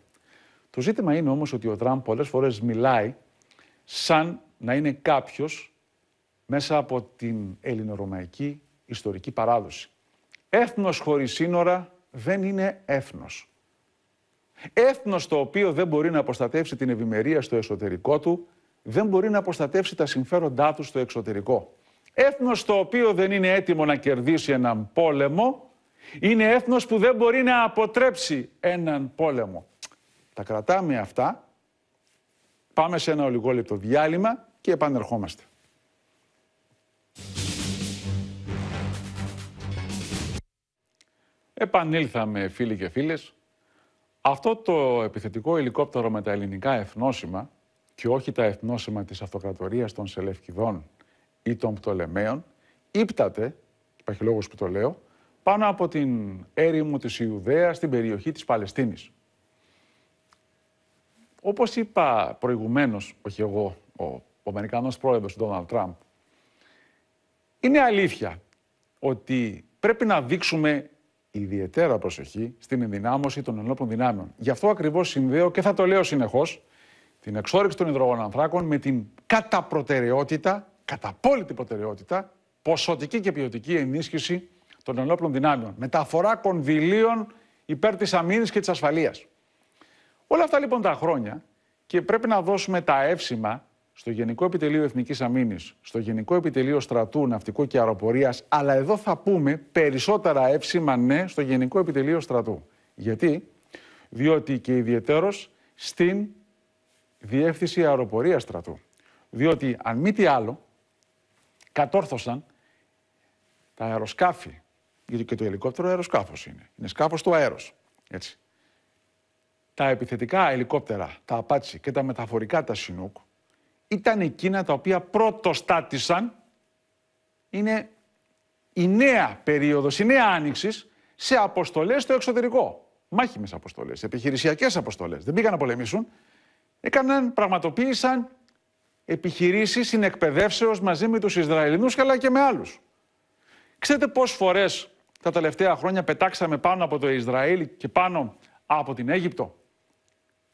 Το ζήτημα είναι όμως ότι ο Τραμπ πολλές φορές μιλάει σαν να είναι κάποιος μέσα από την ελληνορωμαϊκή ιστορική παράδοση. Έθνος χωρίς σύνορα δεν είναι έθνος. Έθνος το οποίο δεν μπορεί να προστατεύσει την ευημερία στο εσωτερικό του δεν μπορεί να προστατεύσει τα συμφέροντά του στο εξωτερικό. Έθνος το οποίο δεν είναι έτοιμο να κερδίσει έναν πόλεμο, είναι έθνος που δεν μπορεί να αποτρέψει έναν πόλεμο. Τα κρατάμε αυτά, πάμε σε ένα ολιγόλεπτο διάλειμμα και επανερχόμαστε. Επανήλθαμε φίλοι και φίλες. Αυτό το επιθετικό ελικόπτερο με τα ελληνικά εθνόσημα και όχι τα εθνόσημα της αυτοκρατορίας των Σελευκηδών ή των Πτολεμαίων, ύπταται, υπάρχει λόγος που το λέω, πάνω από την έρημο της Ιουδαίας στην περιοχή της Παλαιστίνης. Όπως είπα προηγουμένως, όχι εγώ, ο, ο Αμερικανός πρόεδρος Ντόναλτ Τραμπ, είναι αλήθεια ότι πρέπει να δείξουμε ιδιαίτερα προσοχή στην ενδυνάμωση των ενόπλων δυνάμεων. Γι' αυτό ακριβώς συνδέω και θα το λέω συνεχώς την εξόρυξη των υδρογονανθράκων με την κατά προτεραιότητα, κατά απόλυτη προτεραιότητα, ποσοτική και ποιοτική ενίσχυση των ενόπλων δυνάμεων. Μεταφορά κονδυλίων υπέρ της αμήνης και της ασφαλείας. Όλα αυτά λοιπόν τα χρόνια και πρέπει να δώσουμε τα εύσημα στο Γενικό Επιτελείο Εθνικής Αμήνης, στο Γενικό Επιτελείο Στρατού, Ναυτικού και Αεροπορίας, αλλά εδώ θα πούμε περισσότερα εύσημα ναι στο Γενικό Επιτελείο Στρατού. Γιατί, διότι και ιδιαίτερο στην Διεύθυνση Αεροπορίας Στρατού. Διότι, αν μη τι άλλο, κατόρθωσαν τα αεροσκάφη. Γιατί και το ελικόπτερο αεροσκάφος είναι. Είναι σκάφος του αέρος. Έτσι. Τα επιθετικά ελικόπτερα, τα Απάτσι και τα μεταφορικά τα Σινούκ ήταν εκείνα τα οποία πρωτοστάτησαν. Είναι η νέα περίοδος, η νέα άνοιξης σε αποστολές στο εξωτερικό. Μάχημες αποστολές, επιχειρησιακές αποστολές. Δεν πήγαν να πολεμήσουν, έκαναν, πραγματοποίησαν επιχειρήσεις συνεκπαιδεύσεως μαζί με τους Ισραηλινούς αλλά και με άλλους. Ξέρετε πόσες φορές τα τελευταία χρόνια πετάξαμε πάνω από το Ισραήλ και πάνω από την Αίγυπτο.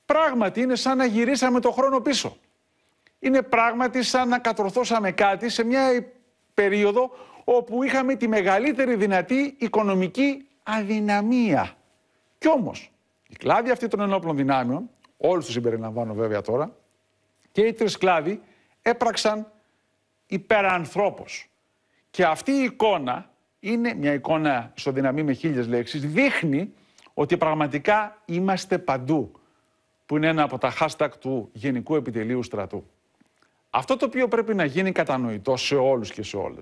Πράγματι είναι σαν να γυρίσαμε το χρόνο πίσω. Είναι πράγματι σαν να κατορθώσαμε κάτι σε μια περίοδο όπου είχαμε τη μεγαλύτερη δυνατή οικονομική αδυναμία. Κι όμως, η κλάδη αυτή των ενόπλων δυνάμεων όλους τους συμπεριλαμβάνω βέβαια τώρα, και οι τρεις σκλάβοι έπραξαν υπερανθρώπος. Και αυτή η εικόνα είναι μια εικόνα ισοδυναμή με χίλιες λέξεις, δείχνει ότι πραγματικά είμαστε παντού, που είναι ένα από τα hashtag του Γενικού Επιτελείου Στρατού. Αυτό το οποίο πρέπει να γίνει κατανοητό σε όλους και σε όλες.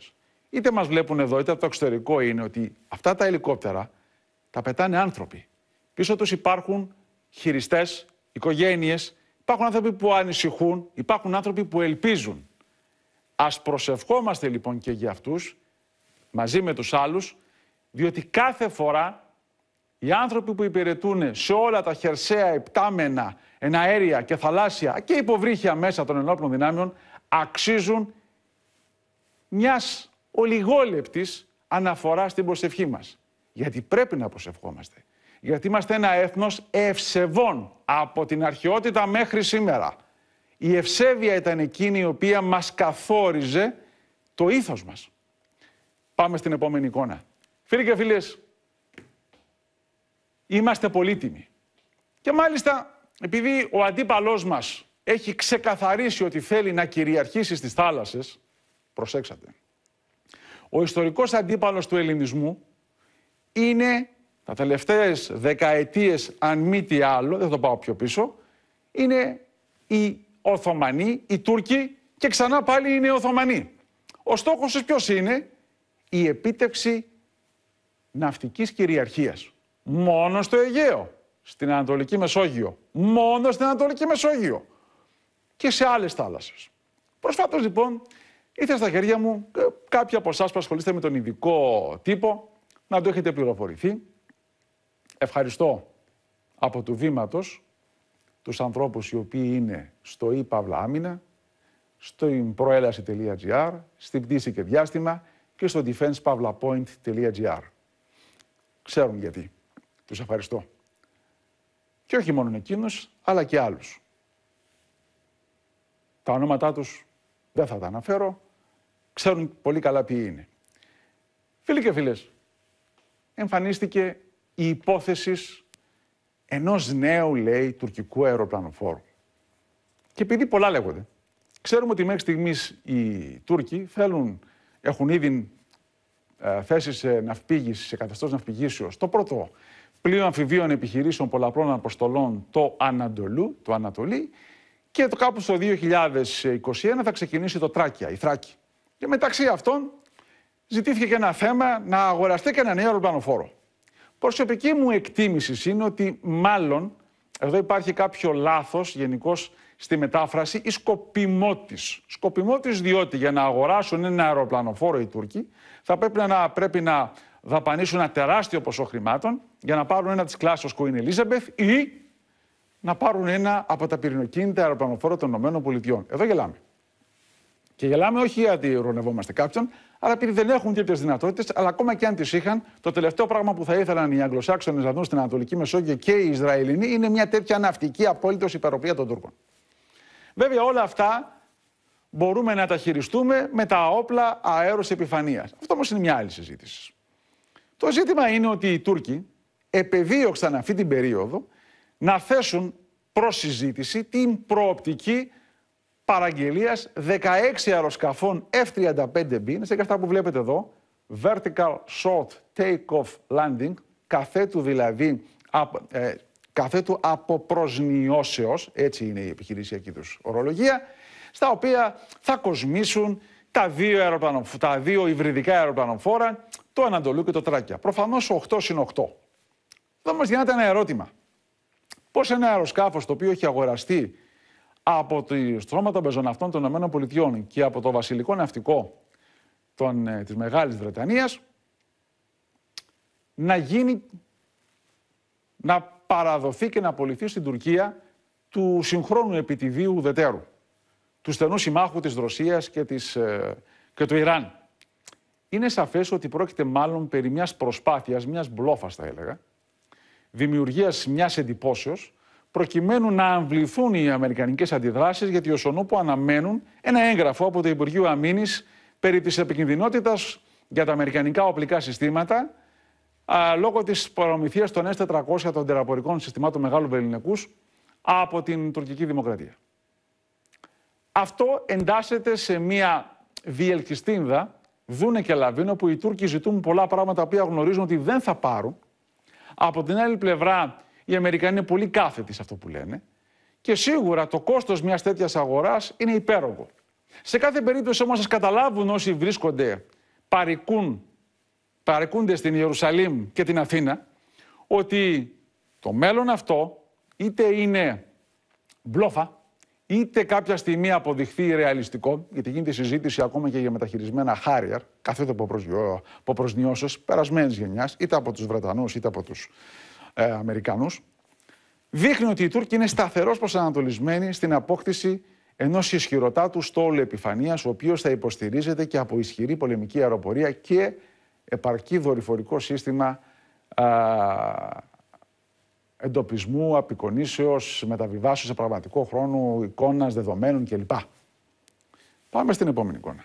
Είτε μας βλέπουν εδώ, είτε από το εξωτερικό είναι ότι αυτά τα ελικόπτερα τα πετάνε άνθρωποι. Πίσω τους υπάρχουν χειριστές οικογένειες, υπάρχουν άνθρωποι που ανησυχούν, υπάρχουν άνθρωποι που ελπίζουν. Ας προσευχόμαστε λοιπόν και για αυτούς, μαζί με τους άλλους, διότι κάθε φορά οι άνθρωποι που υπηρετούν σε όλα τα χερσαία επτάμενα, εναέρια και θαλάσσια και υποβρύχια μέσα των ενόπλων δυνάμεων αξίζουν μιας ολιγόλεπτης αναφοράς στην προσευχή μας. Γιατί πρέπει να προσευχόμαστε. Γιατί είμαστε ένα έθνος ευσεβών από την αρχαιότητα μέχρι σήμερα. Η ευσέβεια ήταν εκείνη η οποία μας καθόριζε το ήθος μας. Πάμε στην επόμενη εικόνα. Φίλοι και φίλες, είμαστε πολύτιμοι. Και μάλιστα, επειδή ο αντίπαλός μας έχει ξεκαθαρίσει ότι θέλει να κυριαρχήσει στις θάλασσες, προσέξατε, ο ιστορικός αντίπαλος του ελληνισμού είναι τα τελευταίες δεκαετίες, αν μη τι άλλο, δεν θα το πάω πιο πίσω, είναι οι Οθωμανοί, οι Τούρκοι και ξανά πάλι είναι οι Οθωμανοί. Ο στόχος τους ποιος είναι? Η επίτευξη ναυτικής κυριαρχίας. Μόνο στο Αιγαίο, στην Ανατολική Μεσόγειο. Μόνο στην Ανατολική Μεσόγειο. Και σε άλλες θάλασσες. Προσφάτως λοιπόν ήρθε στα χέρια μου ε, κάποιοι από εσάς που ασχολείστε με τον ειδικό τύπο να το έχετε πληροφορηθεί Ευχαριστώ από του βήματος τους ανθρώπους οι οποίοι είναι στο e-Παύλα Άμυνα, στο προέλαση.gr, στην πτήση και διάστημα και στο defensepavlapoint.gr. Ξέρουν γιατί. Τους ευχαριστώ. Και όχι μόνο εκείνους, αλλά και άλλους. Τα ονόματά τους δεν θα τα αναφέρω. Ξέρουν πολύ καλά ποιοι είναι. Φίλοι και φίλες, εμφανίστηκε η υπόθεσης ενός νέου, λέει, τουρκικού αεροπλανοφόρου. Και επειδή πολλά λέγονται, ξέρουμε ότι μέχρι στιγμής οι Τούρκοι θέλουν, έχουν ήδη ε, θέσεις σε ναυπήγηση, σε καθεστώς ναυπηγήσεως, το πρώτο πλοίο αμφιβίων επιχειρήσεων πολλαπλών αποστολών, το Ανατολού, το Ανατολή, και το κάπου στο 2021 θα ξεκινήσει το Τράκια, η Θράκη. Και μεταξύ αυτών ζητήθηκε και ένα θέμα να αγοραστεί και ένα νέο αεροπλανοφόρο. Προσωπική μου εκτίμησης είναι ότι μάλλον εδώ υπάρχει κάποιο λάθος γενικώς στη μετάφραση ή σκοπιμότης. Σκοπιμότης διότι για να αγοράσουν ένα αεροπλανοφόρο οι Τούρκοι θα πρέπει να, πρέπει να δαπανίσουν ένα τεράστιο ποσό χρημάτων για να πάρουν ένα της κλάσης Queen Elizabeth ή να πάρουν ένα από τα πυρηνοκίνητα αεροπλανοφόρα των ΗΠΑ. Εδώ γελάμε. Και γελάμε όχι γιατί ρωνευόμαστε κάποιον, αλλά επειδή δεν έχουν τέτοιες δυνατότητες, αλλά ακόμα και αν τις είχαν, το τελευταίο πράγμα που θα ήθελαν οι Αγγλοσάξονες να δουν στην Ανατολική Μεσόγειο και οι Ισραηλινοί είναι μια τέτοια ναυτική απόλυτος υπεροπία των Τούρκων. Βέβαια, όλα αυτά μπορούμε να τα χειριστούμε με τα όπλα αέρος επιφανεία. Αυτό όμως είναι μια άλλη συζήτηση. Το ζήτημα είναι ότι οι Τούρκοι επεδίωξαν αυτή την περίοδο να θέσουν προς συζήτηση την προοπτική Παραγγελίας 16 αεροσκαφών F-35B, είναι σε και αυτά που βλέπετε εδώ, vertical short take-off landing, καθέτου δηλαδή ε, καθέτου αποπροσνιώσεως, έτσι είναι η επιχειρησιακή τους ορολογία, στα οποία θα κοσμήσουν τα δύο, αεροπλανο, τα δύο υβριδικά αεροπλανοφόρα, το Ανατολού και το Τράκια. Προφανώς 8 είναι 8. Εδώ μας γίνεται ένα ερώτημα. πώς ένα αεροσκάφος το οποίο έχει αγοραστεί από το στρώμα των πεζοναυτών των ΗΠΑ και από το βασιλικό ναυτικό των, ε, της Μεγάλης Βρετανίας να γίνει, να παραδοθεί και να απολυθεί στην Τουρκία του συγχρόνου επιτιδίου δετέρου, του στενού συμμάχου της Ρωσίας και, ε, και του Ιράν. Είναι σαφές ότι πρόκειται μάλλον περί μιας προσπάθειας, μιας μπλόφας θα έλεγα, δημιουργίας μιας εντυπώσεως, προκειμένου να αμβληθούν οι αμερικανικές αντιδράσεις γιατί ο Σονούπο αναμένουν ένα έγγραφο από το Υπουργείο Αμήνης περί της επικινδυνότητας για τα αμερικανικά οπλικά συστήματα α, λόγω της παρομηθείας των S-400 των τεραπορικών συστημάτων μεγάλου ελληνικούς... από την τουρκική δημοκρατία. Αυτό εντάσσεται σε μια διελκυστίνδα, δούνε και λαβίνο, που οι Τούρκοι ζητούν πολλά πράγματα που γνωρίζουν ότι δεν θα πάρουν. Από την άλλη πλευρά οι Αμερικανοί είναι πολύ κάθετοι σε αυτό που λένε. Και σίγουρα το κόστος μιας τέτοιας αγοράς είναι υπέρογο. Σε κάθε περίπτωση όμως, σα καταλάβουν όσοι βρίσκονται, παρικούν, παρικούνται στην Ιερουσαλήμ και την Αθήνα, ότι το μέλλον αυτό είτε είναι μπλόφα, είτε κάποια στιγμή αποδειχθεί ρεαλιστικό, γιατί γίνεται συζήτηση ακόμα και για μεταχειρισμένα Harrier, καθέτο από προσνιώσεω περασμένης γενιάς, είτε από τους Βρετανούς είτε από τους ε, Αμερικανούς, δείχνει ότι οι Τούρκοι είναι σταθερός προσανατολισμένοι στην απόκτηση ενός ισχυροτάτου στόλου επιφανεία, ο οποίος θα υποστηρίζεται και από ισχυρή πολεμική αεροπορία και επαρκή δορυφορικό σύστημα εντοπισμού, απεικονίσεως, μεταβιβάσεως σε πραγματικό χρόνο, εικόνας, δεδομένων κλπ. Πάμε στην επόμενη εικόνα.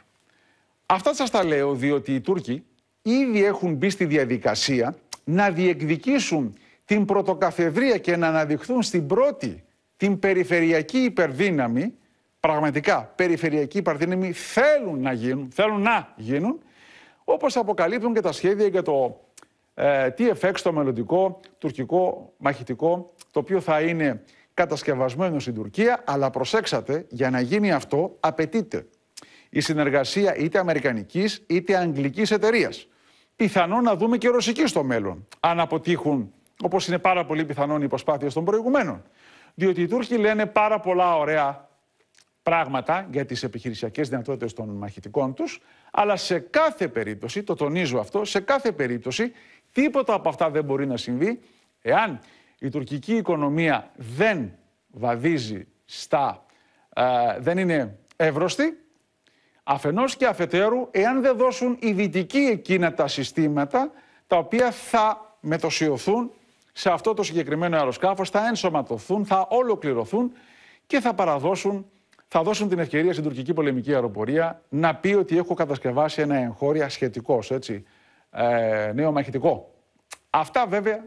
Αυτά σας τα λέω διότι οι Τούρκοι ήδη έχουν μπει στη διαδικασία να διεκδικήσουν την πρωτοκαθεδρία και να αναδειχθούν στην πρώτη, την περιφερειακή υπερδύναμη, πραγματικά περιφερειακή υπερδύναμη θέλουν να γίνουν, θέλουν να γίνουν, όπως αποκαλύπτουν και τα σχέδια για το ε, TFX, το μελλοντικό τουρκικό μαχητικό, το οποίο θα είναι κατασκευασμένο στην Τουρκία, αλλά προσέξατε, για να γίνει αυτό απαιτείται η συνεργασία είτε αμερικανικής είτε αγγλικής εταιρείας. Πιθανό να δούμε και ρωσική στο μέλλον, αν αποτύχουν Όπως είναι πάρα πολύ πιθανόν οι προσπάθειες των προηγουμένων. Διότι οι Τούρκοι λένε πάρα πολλά ωραία πράγματα για τις επιχειρησιακές δυνατότητες των μαχητικών τους, αλλά σε κάθε περίπτωση, το τονίζω αυτό, σε κάθε περίπτωση τίποτα από αυτά δεν μπορεί να συμβεί εάν η τουρκική οικονομία δεν βαδίζει στα, ε, δεν είναι εύρωστη, Αφενός και αφετέρου, εάν δεν δώσουν οι δυτικοί εκείνα τα συστήματα τα οποία θα μετοσιωθούν σε αυτό το συγκεκριμένο αεροσκάφος θα ενσωματωθούν, θα ολοκληρωθούν και θα παραδώσουν, θα δώσουν την ευκαιρία στην τουρκική πολεμική αεροπορία να πει ότι έχω κατασκευάσει ένα εγχώρια σχετικό, έτσι, ε, νέο μαχητικό. Αυτά βέβαια.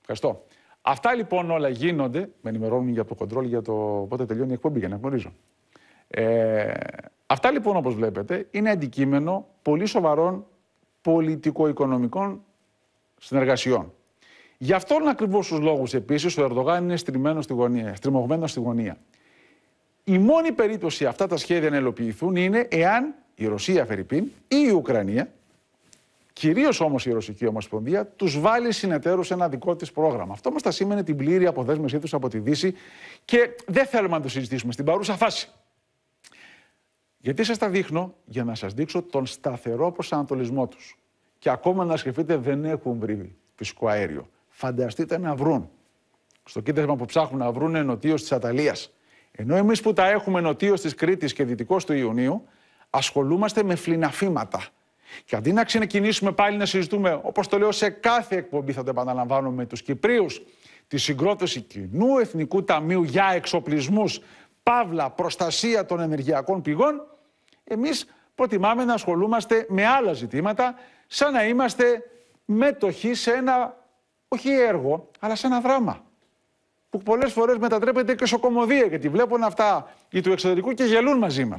Ευχαριστώ. Αυτά λοιπόν όλα γίνονται. Με ενημερώνουν για το κοντρόλ, για το πότε τελειώνει η εκπομπή, για να γνωρίζω. Ε, αυτά λοιπόν όπως βλέπετε είναι αντικείμενο πολύ σοβαρών πολιτικο-οικονομικών συνεργασιών. Γι' αυτόν ακριβώς τους λόγους επίσης ο Ερδογάν είναι στριμμένο στη γωνία, στριμωγμένος στη γωνία. Η μόνη περίπτωση αυτά τα σχέδια να ελοποιηθούν είναι εάν η Ρωσία, Φερρυπίν, ή η Ουκρανία, κυρίως όμως η Ρωσική Ομοσπονδία, τους βάλει συνεταίρους σε ένα δικό της πρόγραμμα. Αυτό μας θα σήμαινε την πλήρη αποδέσμευσή τους από τη Δύση και δεν θέλουμε να το συζητήσουμε στην παρούσα φάση. Γιατί σας τα δείχνω, για να σας δείξω τον σταθερό προσανατολισμό τους. Και ακόμα να σκεφτείτε, δεν έχουν βρει φυσικό αέριο φανταστείτε να βρουν. Στο κίνδυνο που ψάχνουν να βρουν ενωτίω της Αταλίας. Ενώ εμείς που τα έχουμε ενωτίω της Κρήτης και δυτικός του Ιουνίου, ασχολούμαστε με φλιναφήματα. Και αντί να ξεκινήσουμε πάλι να συζητούμε, όπως το λέω σε κάθε εκπομπή, θα το επαναλαμβάνω με τους Κυπρίους, τη συγκρότηση κοινού εθνικού ταμείου για εξοπλισμούς, παύλα, προστασία των ενεργειακών πηγών, εμείς προτιμάμε να ασχολούμαστε με άλλα ζητήματα, σαν να είμαστε μέτοχοι σε ένα όχι έργο, αλλά σαν ένα δράμα. Που πολλές φορές μετατρέπεται και σε κομμωδία, γιατί βλέπουν αυτά οι του εξωτερικού και γελούν μαζί μας.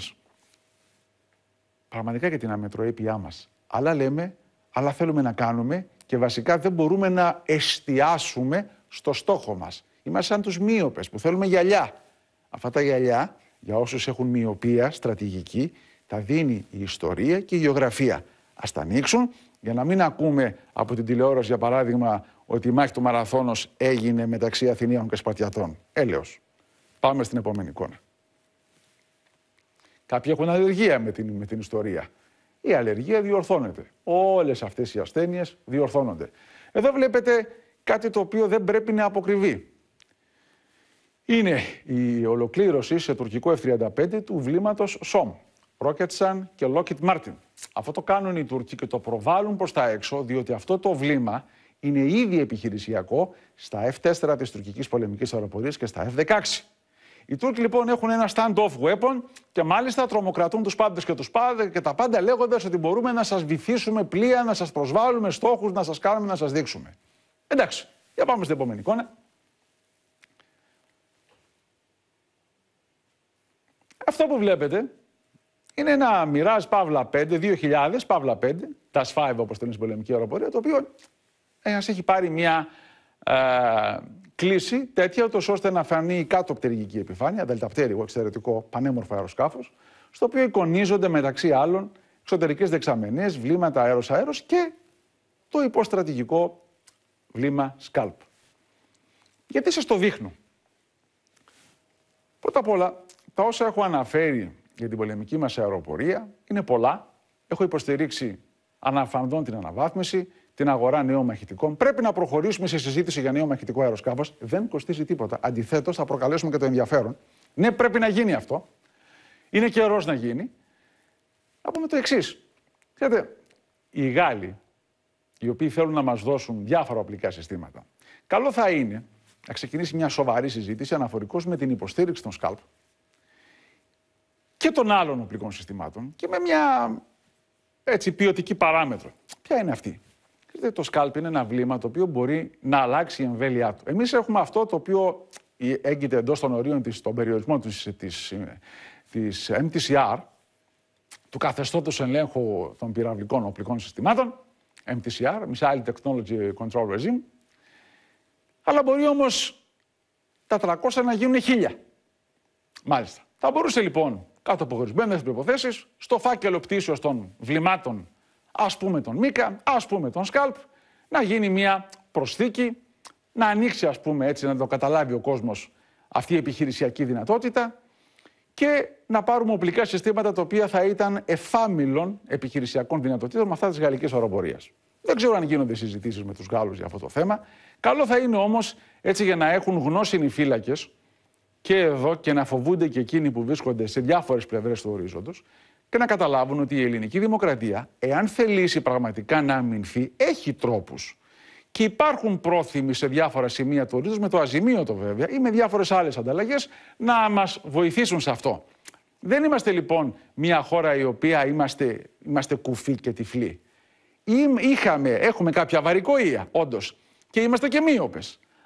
Πραγματικά για την αμετροέπειά μας. Αλλά λέμε, αλλά θέλουμε να κάνουμε και βασικά δεν μπορούμε να εστιάσουμε στο στόχο μας. Είμαστε σαν τους μύοπες που θέλουμε γυαλιά. Αυτά τα γυαλιά, για όσους έχουν μοιοπία στρατηγική, τα δίνει η ιστορία και η γεωγραφία. Ας τα ανοίξουν για να μην ακούμε από την τηλεόραση, για παράδειγμα, ότι η μάχη του Μαραθώνος έγινε μεταξύ Αθηνίων και Σπαρτιατών. Έλεω. Πάμε στην επόμενη εικόνα. Κάποιοι έχουν αλλεργία με την, με την ιστορία. Η αλλεργία διορθώνεται. Όλες αυτές οι ασθένειες διορθώνονται. Εδώ βλέπετε κάτι το οποίο δεν πρέπει να αποκριβεί. Είναι η ολοκλήρωση σε τουρκικό F-35 του βλήματος ΣΟΜ. Sun και Lockheed Martin. Αυτό το κάνουν οι Τούρκοι και το προβάλλουν προς τα έξω, διότι αυτό το βλήμα είναι ήδη επιχειρησιακό στα F4 της τουρκικής πολεμικής αεροπορίας και στα F16. Οι Τούρκοι λοιπόν έχουν ένα stand-off weapon και μάλιστα τρομοκρατούν τους πάντες και τους πάντε και τα πάντα λέγοντας ότι μπορούμε να σας βυθίσουμε πλοία, να σας προσβάλλουμε στόχους, να σας κάνουμε, να σας δείξουμε. Εντάξει, για πάμε στην επόμενη εικόνα. Αυτό που βλέπετε είναι ένα Mirage Pavla 5, 2000 Παύλα 5, Τα 5 όπως το λένε στην πολεμική αεροπορία, το οποίο ένας έχει πάρει μια ε, κλίση τέτοια, ώστε να φανεί η κάτω πτερυγική επιφάνεια, δελταπτέρυγο, εξαιρετικό, πανέμορφο αεροσκάφος, στο οποίο εικονίζονται μεταξύ άλλων εξωτερικές δεξαμενές, βλήματα αέρο-αέρο και το υποστρατηγικό βλήμα σκάλπ. Γιατί σας το δείχνω. Πρώτα απ' όλα, τα όσα έχω αναφέρει για την πολεμική μας αεροπορία είναι πολλά. Έχω υποστηρίξει αναφαντών την αναβάθμιση, την αγορά νέων μαχητικών. Πρέπει να προχωρήσουμε σε συζήτηση για νέο μαχητικό αεροσκάφος. Δεν κοστίζει τίποτα. Αντιθέτως, θα προκαλέσουμε και το ενδιαφέρον. Ναι, πρέπει να γίνει αυτό. Είναι καιρός να γίνει. Να πούμε το εξής. Ξέρετε, οι Γάλλοι, οι οποίοι θέλουν να μας δώσουν διάφορα οπλικά συστήματα, καλό θα είναι να ξεκινήσει μια σοβαρή συζήτηση αναφορικώς με την υποστήριξη των ΣΚΑΛΠ και των άλλων οπλικών συστημάτων και με μια έτσι, ποιοτική παράμετρο. Ποια είναι αυτή το σκάλπ είναι ένα βλήμα το οποίο μπορεί να αλλάξει η εμβέλειά του. Εμείς έχουμε αυτό το οποίο έγκυται εντός των ορίων της, των περιορισμών της της, της MTCR, του καθεστώτος ελέγχου των πυραυλικών οπλικών συστημάτων, MTCR, Missile Technology Control Regime, αλλά μπορεί όμως τα 300 να γίνουν 1000. Μάλιστα. Θα μπορούσε λοιπόν, κάτω από ορισμένες προποθέσει, στο φάκελο πτήσεως των βλημάτων Ας πούμε τον Μίκα, ας πούμε τον Σκάλπ, να γίνει μια προσθήκη, να ανοίξει ας πούμε έτσι να το καταλάβει ο κόσμος αυτή η επιχειρησιακή δυνατότητα και να πάρουμε οπλικά συστήματα τα οποία θα ήταν εφάμιλων επιχειρησιακών δυνατοτήτων με αυτά της γαλλικής αεροπορία. Δεν ξέρω αν γίνονται συζητήσεις με τους Γάλλους για αυτό το θέμα. Καλό θα είναι όμως έτσι για να έχουν γνώση οι φύλακες και εδώ και να φοβούνται και εκείνοι που βρίσκονται σε διάφορες πλευρές του ορίζοντος, και να καταλάβουν ότι η ελληνική δημοκρατία, εάν θελήσει πραγματικά να αμυνθεί, έχει τρόπους. Και υπάρχουν πρόθυμοι σε διάφορα σημεία του ορίζοντος, με το αζημίωτο βέβαια, ή με διάφορες άλλες ανταλλαγές, να μας βοηθήσουν σε αυτό. Δεν είμαστε λοιπόν μια χώρα η οποία είμαστε, είμαστε κουφοί και τυφλοί. Είχαμε, έχουμε κάποια βαρικοία, όντως, και είμαστε και μείωπε.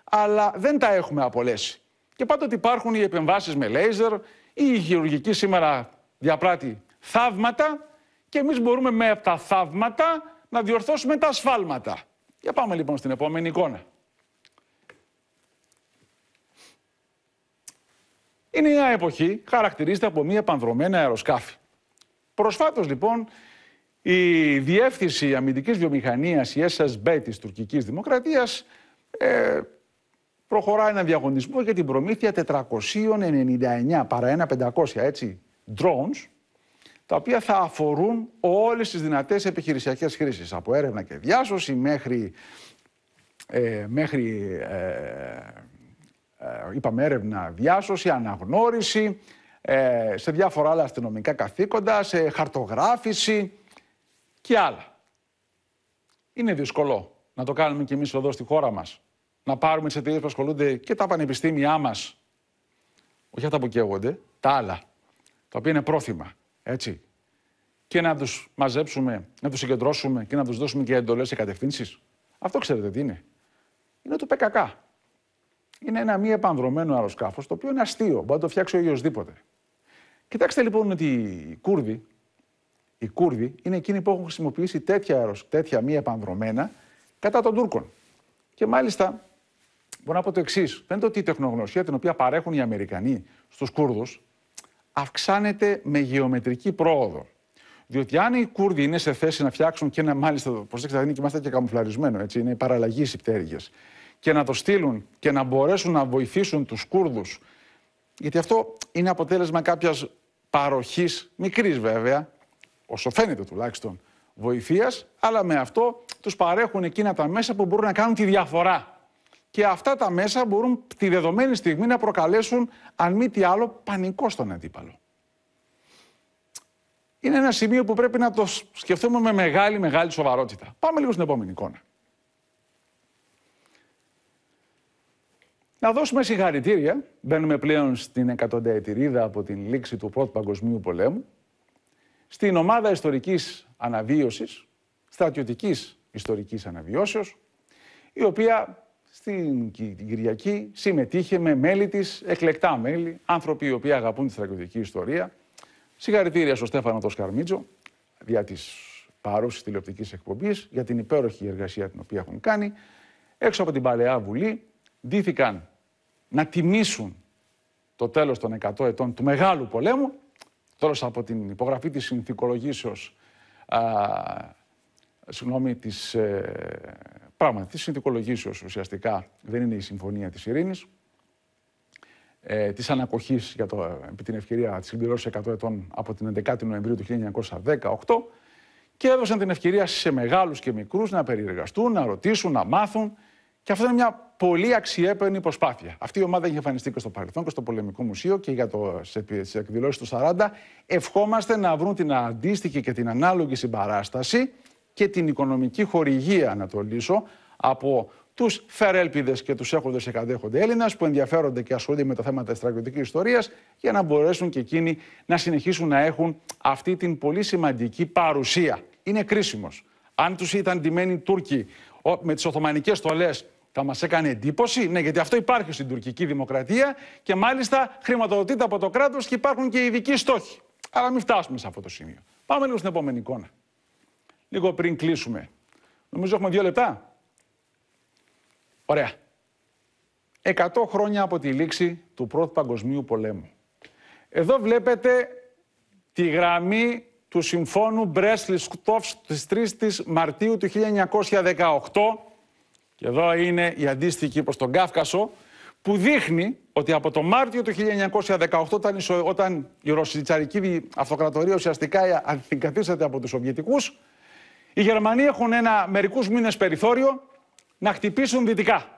Αλλά δεν τα έχουμε απολέσει. Και πάντοτε υπάρχουν οι επεμβάσεις με λέιζερ ή η χειρουργική σήμερα διαπράττει θαύματα και εμείς μπορούμε με τα θαύματα να διορθώσουμε τα ασφάλματα. Για πάμε λοιπόν στην επόμενη εικόνα. Η νέα εποχή χαρακτηρίζεται από μία πανδρομένα αεροσκάφη. Προσφάτως λοιπόν η Διεύθυνση Αμυντικής Βιομηχανίας, η SSB της τουρκικής δημοκρατίας, ε, προχωράει έναν διαγωνισμό για την προμήθεια 499 παρά 1.500, έτσι, drones, τα οποία θα αφορούν όλες τις δυνατές επιχειρησιακές χρήσεις, από έρευνα και διάσωση μέχρι, ε, μέχρι ε, ε, είπαμε έρευνα, διάσωση, αναγνώριση, ε, σε διάφορα άλλα αστυνομικά καθήκοντα, σε χαρτογράφηση και άλλα. Είναι δύσκολο να το κάνουμε κι εμείς εδώ στη χώρα μας. Να πάρουμε τις εταιρείες που ασχολούνται και τα πανεπιστήμια μας. Όχι αυτά που καίγονται, τα άλλα, τα οποία είναι πρόθυμα. Έτσι. Και να τους μαζέψουμε, να τους συγκεντρώσουμε και να τους δώσουμε και εντολές και κατευθύνσεις. Αυτό ξέρετε τι είναι. Είναι το ΠΚΚ. Είναι ένα μη επανδρομένο αεροσκάφος, το οποίο είναι αστείο. Μπορεί να το φτιάξει ο οποιοδήποτε. Κοιτάξτε λοιπόν ότι οι Κούρδοι, οι Κούρδοι είναι εκείνοι που έχουν χρησιμοποιήσει τέτοια, τέτοια μη επανδρομένα κατά των Τούρκων. Και μάλιστα μπορώ να πω το εξής. Φαίνεται ότι η τεχνογνωσία την οποία παρέχουν οι Αμερικανοί στους Κούρδους αυξάνεται με γεωμετρική πρόοδο. Διότι αν οι Κούρδοι είναι σε θέση να φτιάξουν και ένα μάλιστα, προσέξτε, είναι και είμαστε και καμουφλαρισμένο, έτσι, είναι παραλλαγή πτέρυγες, και να το στείλουν και να μπορέσουν να βοηθήσουν τους Κούρδους, γιατί αυτό είναι αποτέλεσμα κάποιας παροχής, μικρής βέβαια, όσο φαίνεται τουλάχιστον, βοηθείας, αλλά με αυτό τους παρέχουν εκείνα τα μέσα που μπορούν να κάνουν τη διαφορά και αυτά τα μέσα μπορούν τη δεδομένη στιγμή να προκαλέσουν, αν μη τι άλλο, πανικό στον αντίπαλο. Είναι ένα σημείο που πρέπει να το σκεφτούμε με μεγάλη, μεγάλη σοβαρότητα. Πάμε λίγο στην επόμενη εικόνα. Να δώσουμε συγχαρητήρια. Μπαίνουμε πλέον στην εκατονταετηρίδα από την λήξη του Πρώτου Παγκοσμίου Πολέμου. Στην ομάδα ιστορικής αναβίωσης, στρατιωτικής ιστορικής αναβιώσεως, η οποία στην Κυριακή συμμετείχε με μέλη της, εκλεκτά μέλη, άνθρωποι οι οποίοι αγαπούν τη στρατιωτική ιστορία. Συγχαρητήρια στον Στέφανο το Σκαρμίτζο, δια της παρούσης τηλεοπτικής εκπομπής, για την υπέροχη εργασία την οποία έχουν κάνει. Έξω από την Παλαιά Βουλή, ντύθηκαν να τιμήσουν το τέλος των 100 ετών του Μεγάλου Πολέμου. τέλος από την υπογραφή της συνθηκολογήσεως συγγνώμη, της ε, πράγματι τη συνθηκολογήσεω ουσιαστικά δεν είναι η συμφωνία της ειρήνης. Ε, της ανακοχής για το, επί την ευκαιρία της συμπληρώσης 100 ετών από την 11η Νοεμβρίου του 1918 και έδωσαν την ευκαιρία σε μεγάλους και μικρούς να περιεργαστούν, να ρωτήσουν, να μάθουν. Και αυτό είναι μια πολύ αξιέπαινη προσπάθεια. Αυτή η ομάδα έχει εμφανιστεί και στο παρελθόν και στο Πολεμικό Μουσείο και για το, σε, του 40. Ευχόμαστε να βρουν την αντίστοιχη και την ανάλογη συμπαράσταση και την οικονομική χορηγία, να το λύσω, από τους φερέλπιδες και τους έχοντες και κατέχοντε Έλληνες που ενδιαφέρονται και ασχολούνται με τα θέματα της στρατιωτική ιστορίας για να μπορέσουν και εκείνοι να συνεχίσουν να έχουν αυτή την πολύ σημαντική παρουσία. Είναι κρίσιμος. Αν τους ήταν ντυμένοι οι Τούρκοι με τις Οθωμανικές στολές, θα μας έκανε εντύπωση. Ναι, γιατί αυτό υπάρχει στην τουρκική δημοκρατία και μάλιστα χρηματοδοτείται από το κράτος και υπάρχουν και ειδικοί στόχοι. Αλλά μην φτάσουμε σε αυτό το σημείο. Πάμε λίγο στην επόμενη εικόνα λίγο πριν κλείσουμε. Νομίζω έχουμε δύο λεπτά. Ωραία. Εκατό χρόνια από τη λήξη του Πρώτου Παγκοσμίου Πολέμου. Εδώ βλέπετε τη γραμμή του συμφωνου μπρεσλις Μπρέσλι-Σκουτόφ της 3 της Μαρτίου του 1918 και εδώ είναι η αντίστοιχη προς τον Κάφκασο που δείχνει ότι από το Μάρτιο του 1918 όταν, όταν η Ρωσιτσαρική Αυτοκρατορία ουσιαστικά ε, αντικαθίσταται από τους Σοβιετικούς οι Γερμανοί έχουν ένα μερικούς μήνες περιθώριο να χτυπήσουν δυτικά.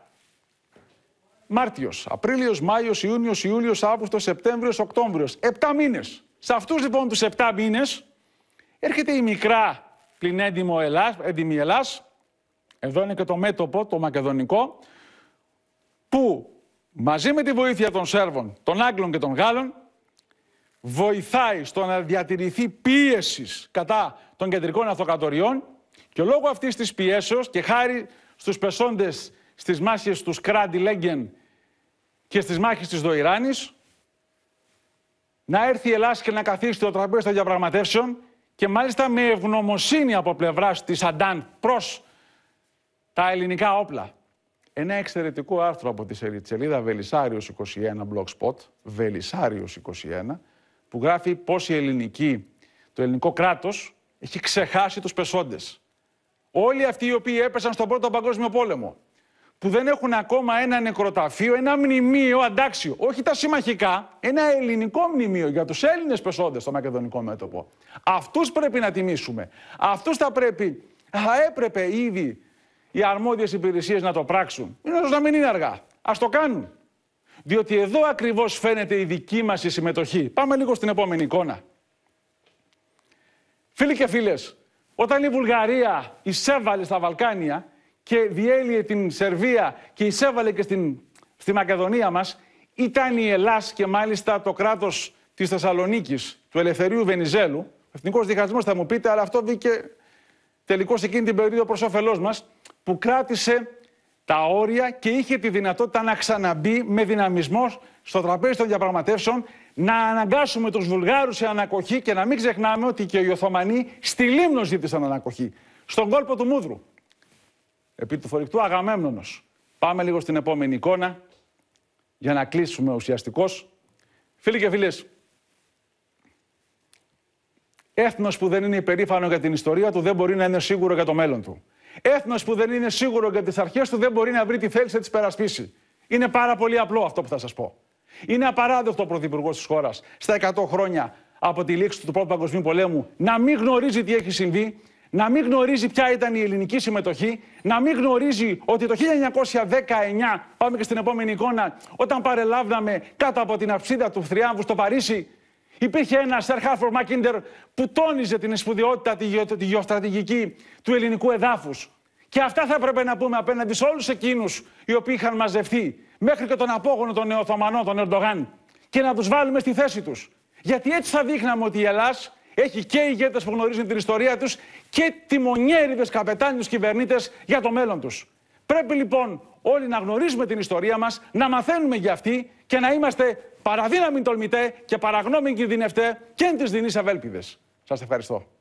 Μάρτιος, Απρίλιος, Μάιος, Ιούνιος, Ιούλιος, Αύγουστος, Σεπτέμβριος, Οκτώβριος. Επτά μήνες. Σε αυτούς λοιπόν τους επτά μήνες έρχεται η μικρά πλην Ελλάς, έντιμη Ελλάς. Εδώ είναι και το μέτωπο, το μακεδονικό, που μαζί με τη βοήθεια των Σέρβων, των Άγγλων και των Γάλλων βοηθάει στο να διατηρηθεί πίεσης κατά των κεντρικών αυτοκρατοριών και λόγω αυτής της πιέσεως και χάρη στους πεσόντες στις μάχες του Σκράντι Λέγκεν και στις μάχες της Δοϊράνης, να έρθει η Ελλάδα και να καθίσει στο τραπέζι των διαπραγματεύσεων και μάλιστα με ευγνωμοσύνη από πλευράς της Αντάν προς τα ελληνικά όπλα. Ένα εξαιρετικό άρθρο από τη σελίδα Βελισάριο 21 Blogspot, Βελισάριο 21, που γράφει πώς η ελληνική, το ελληνικό κράτος έχει ξεχάσει τους πεσόντες. Όλοι αυτοί οι οποίοι έπεσαν στον Πρώτο Παγκόσμιο Πόλεμο, που δεν έχουν ακόμα ένα νεκροταφείο, ένα μνημείο αντάξιο, όχι τα συμμαχικά, ένα ελληνικό μνημείο για τους Έλληνες πεσόντες στο μακεδονικό μέτωπο. Αυτούς πρέπει να τιμήσουμε. Αυτούς θα πρέπει, θα έπρεπε ήδη οι αρμόδιες υπηρεσίες να το πράξουν. Είναι να μην είναι αργά. Ας το κάνουν. Διότι εδώ ακριβώς φαίνεται η δική μας συμμετοχή. Πάμε λίγο στην επόμενη εικόνα. Φίλοι και φίλες, όταν η Βουλγαρία εισέβαλε στα Βαλκάνια και διέλυε την Σερβία και εισέβαλε και στην, στη Μακεδονία μας, ήταν η Ελλάς και μάλιστα το κράτος της Θεσσαλονίκης, του Ελευθερίου Βενιζέλου, εθνικός διχασμός θα μου πείτε, αλλά αυτό βγήκε τελικώς εκείνη την περίοδο προς όφελός μας, που κράτησε τα όρια και είχε τη δυνατότητα να ξαναμπεί με δυναμισμός στο τραπέζι των διαπραγματεύσεων, να αναγκάσουμε τους Βουλγάρους σε ανακοχή και να μην ξεχνάμε ότι και οι Οθωμανοί στη Λίμνο ζήτησαν ανακοχή, στον κόλπο του Μούδρου. Επί του φορικτού Αγαμέμνονος. Πάμε λίγο στην επόμενη εικόνα για να κλείσουμε ουσιαστικώς. Φίλοι και φίλες. Έθνος που δεν είναι υπερήφανο για την ιστορία του δεν μπορεί να είναι σίγουρο για το μέλλον του. Έθνος που δεν είναι σίγουρο για τις αρχές του δεν μπορεί να βρει τη θέληση να τις περασπίσει. Είναι πάρα πολύ απλό αυτό που θα σας πω. Είναι απαράδεκτο ο Πρωθυπουργός της χώρας στα 100 χρόνια από τη λήξη του Πρώτου Παγκοσμίου Πολέμου να μην γνωρίζει τι έχει συμβεί, να μην γνωρίζει ποια ήταν η ελληνική συμμετοχή, να μην γνωρίζει ότι το 1919, πάμε και στην επόμενη εικόνα, όταν παρελάβναμε κάτω από την αυσίδα του Θριάμβου στο Παρίσι, Υπήρχε ένα Σερ Χάρφορ Μακίντερ που τόνιζε την σπουδαιότητα, τη, γεωστρατηγική του ελληνικού εδάφους. Και αυτά θα έπρεπε να πούμε απέναντι σε όλους εκείνους οι οποίοι είχαν μαζευτεί μέχρι και τον απόγονο των Νεοθωμανών, τον Ερντογάν, και να τους βάλουμε στη θέση τους. Γιατί έτσι θα δείχναμε ότι η Ελλάδα έχει και ηγέτες που γνωρίζουν την ιστορία τους και τιμονιέριδες καπετάνιους κυβερνήτες για το μέλλον τους. Πρέπει λοιπόν όλοι να γνωρίζουμε την ιστορία μας, να μαθαίνουμε για αυτή και να είμαστε παραδύναμοι τολμητέ και παραγνώμοι κινδυνευτέ και εν της δινής Σας ευχαριστώ.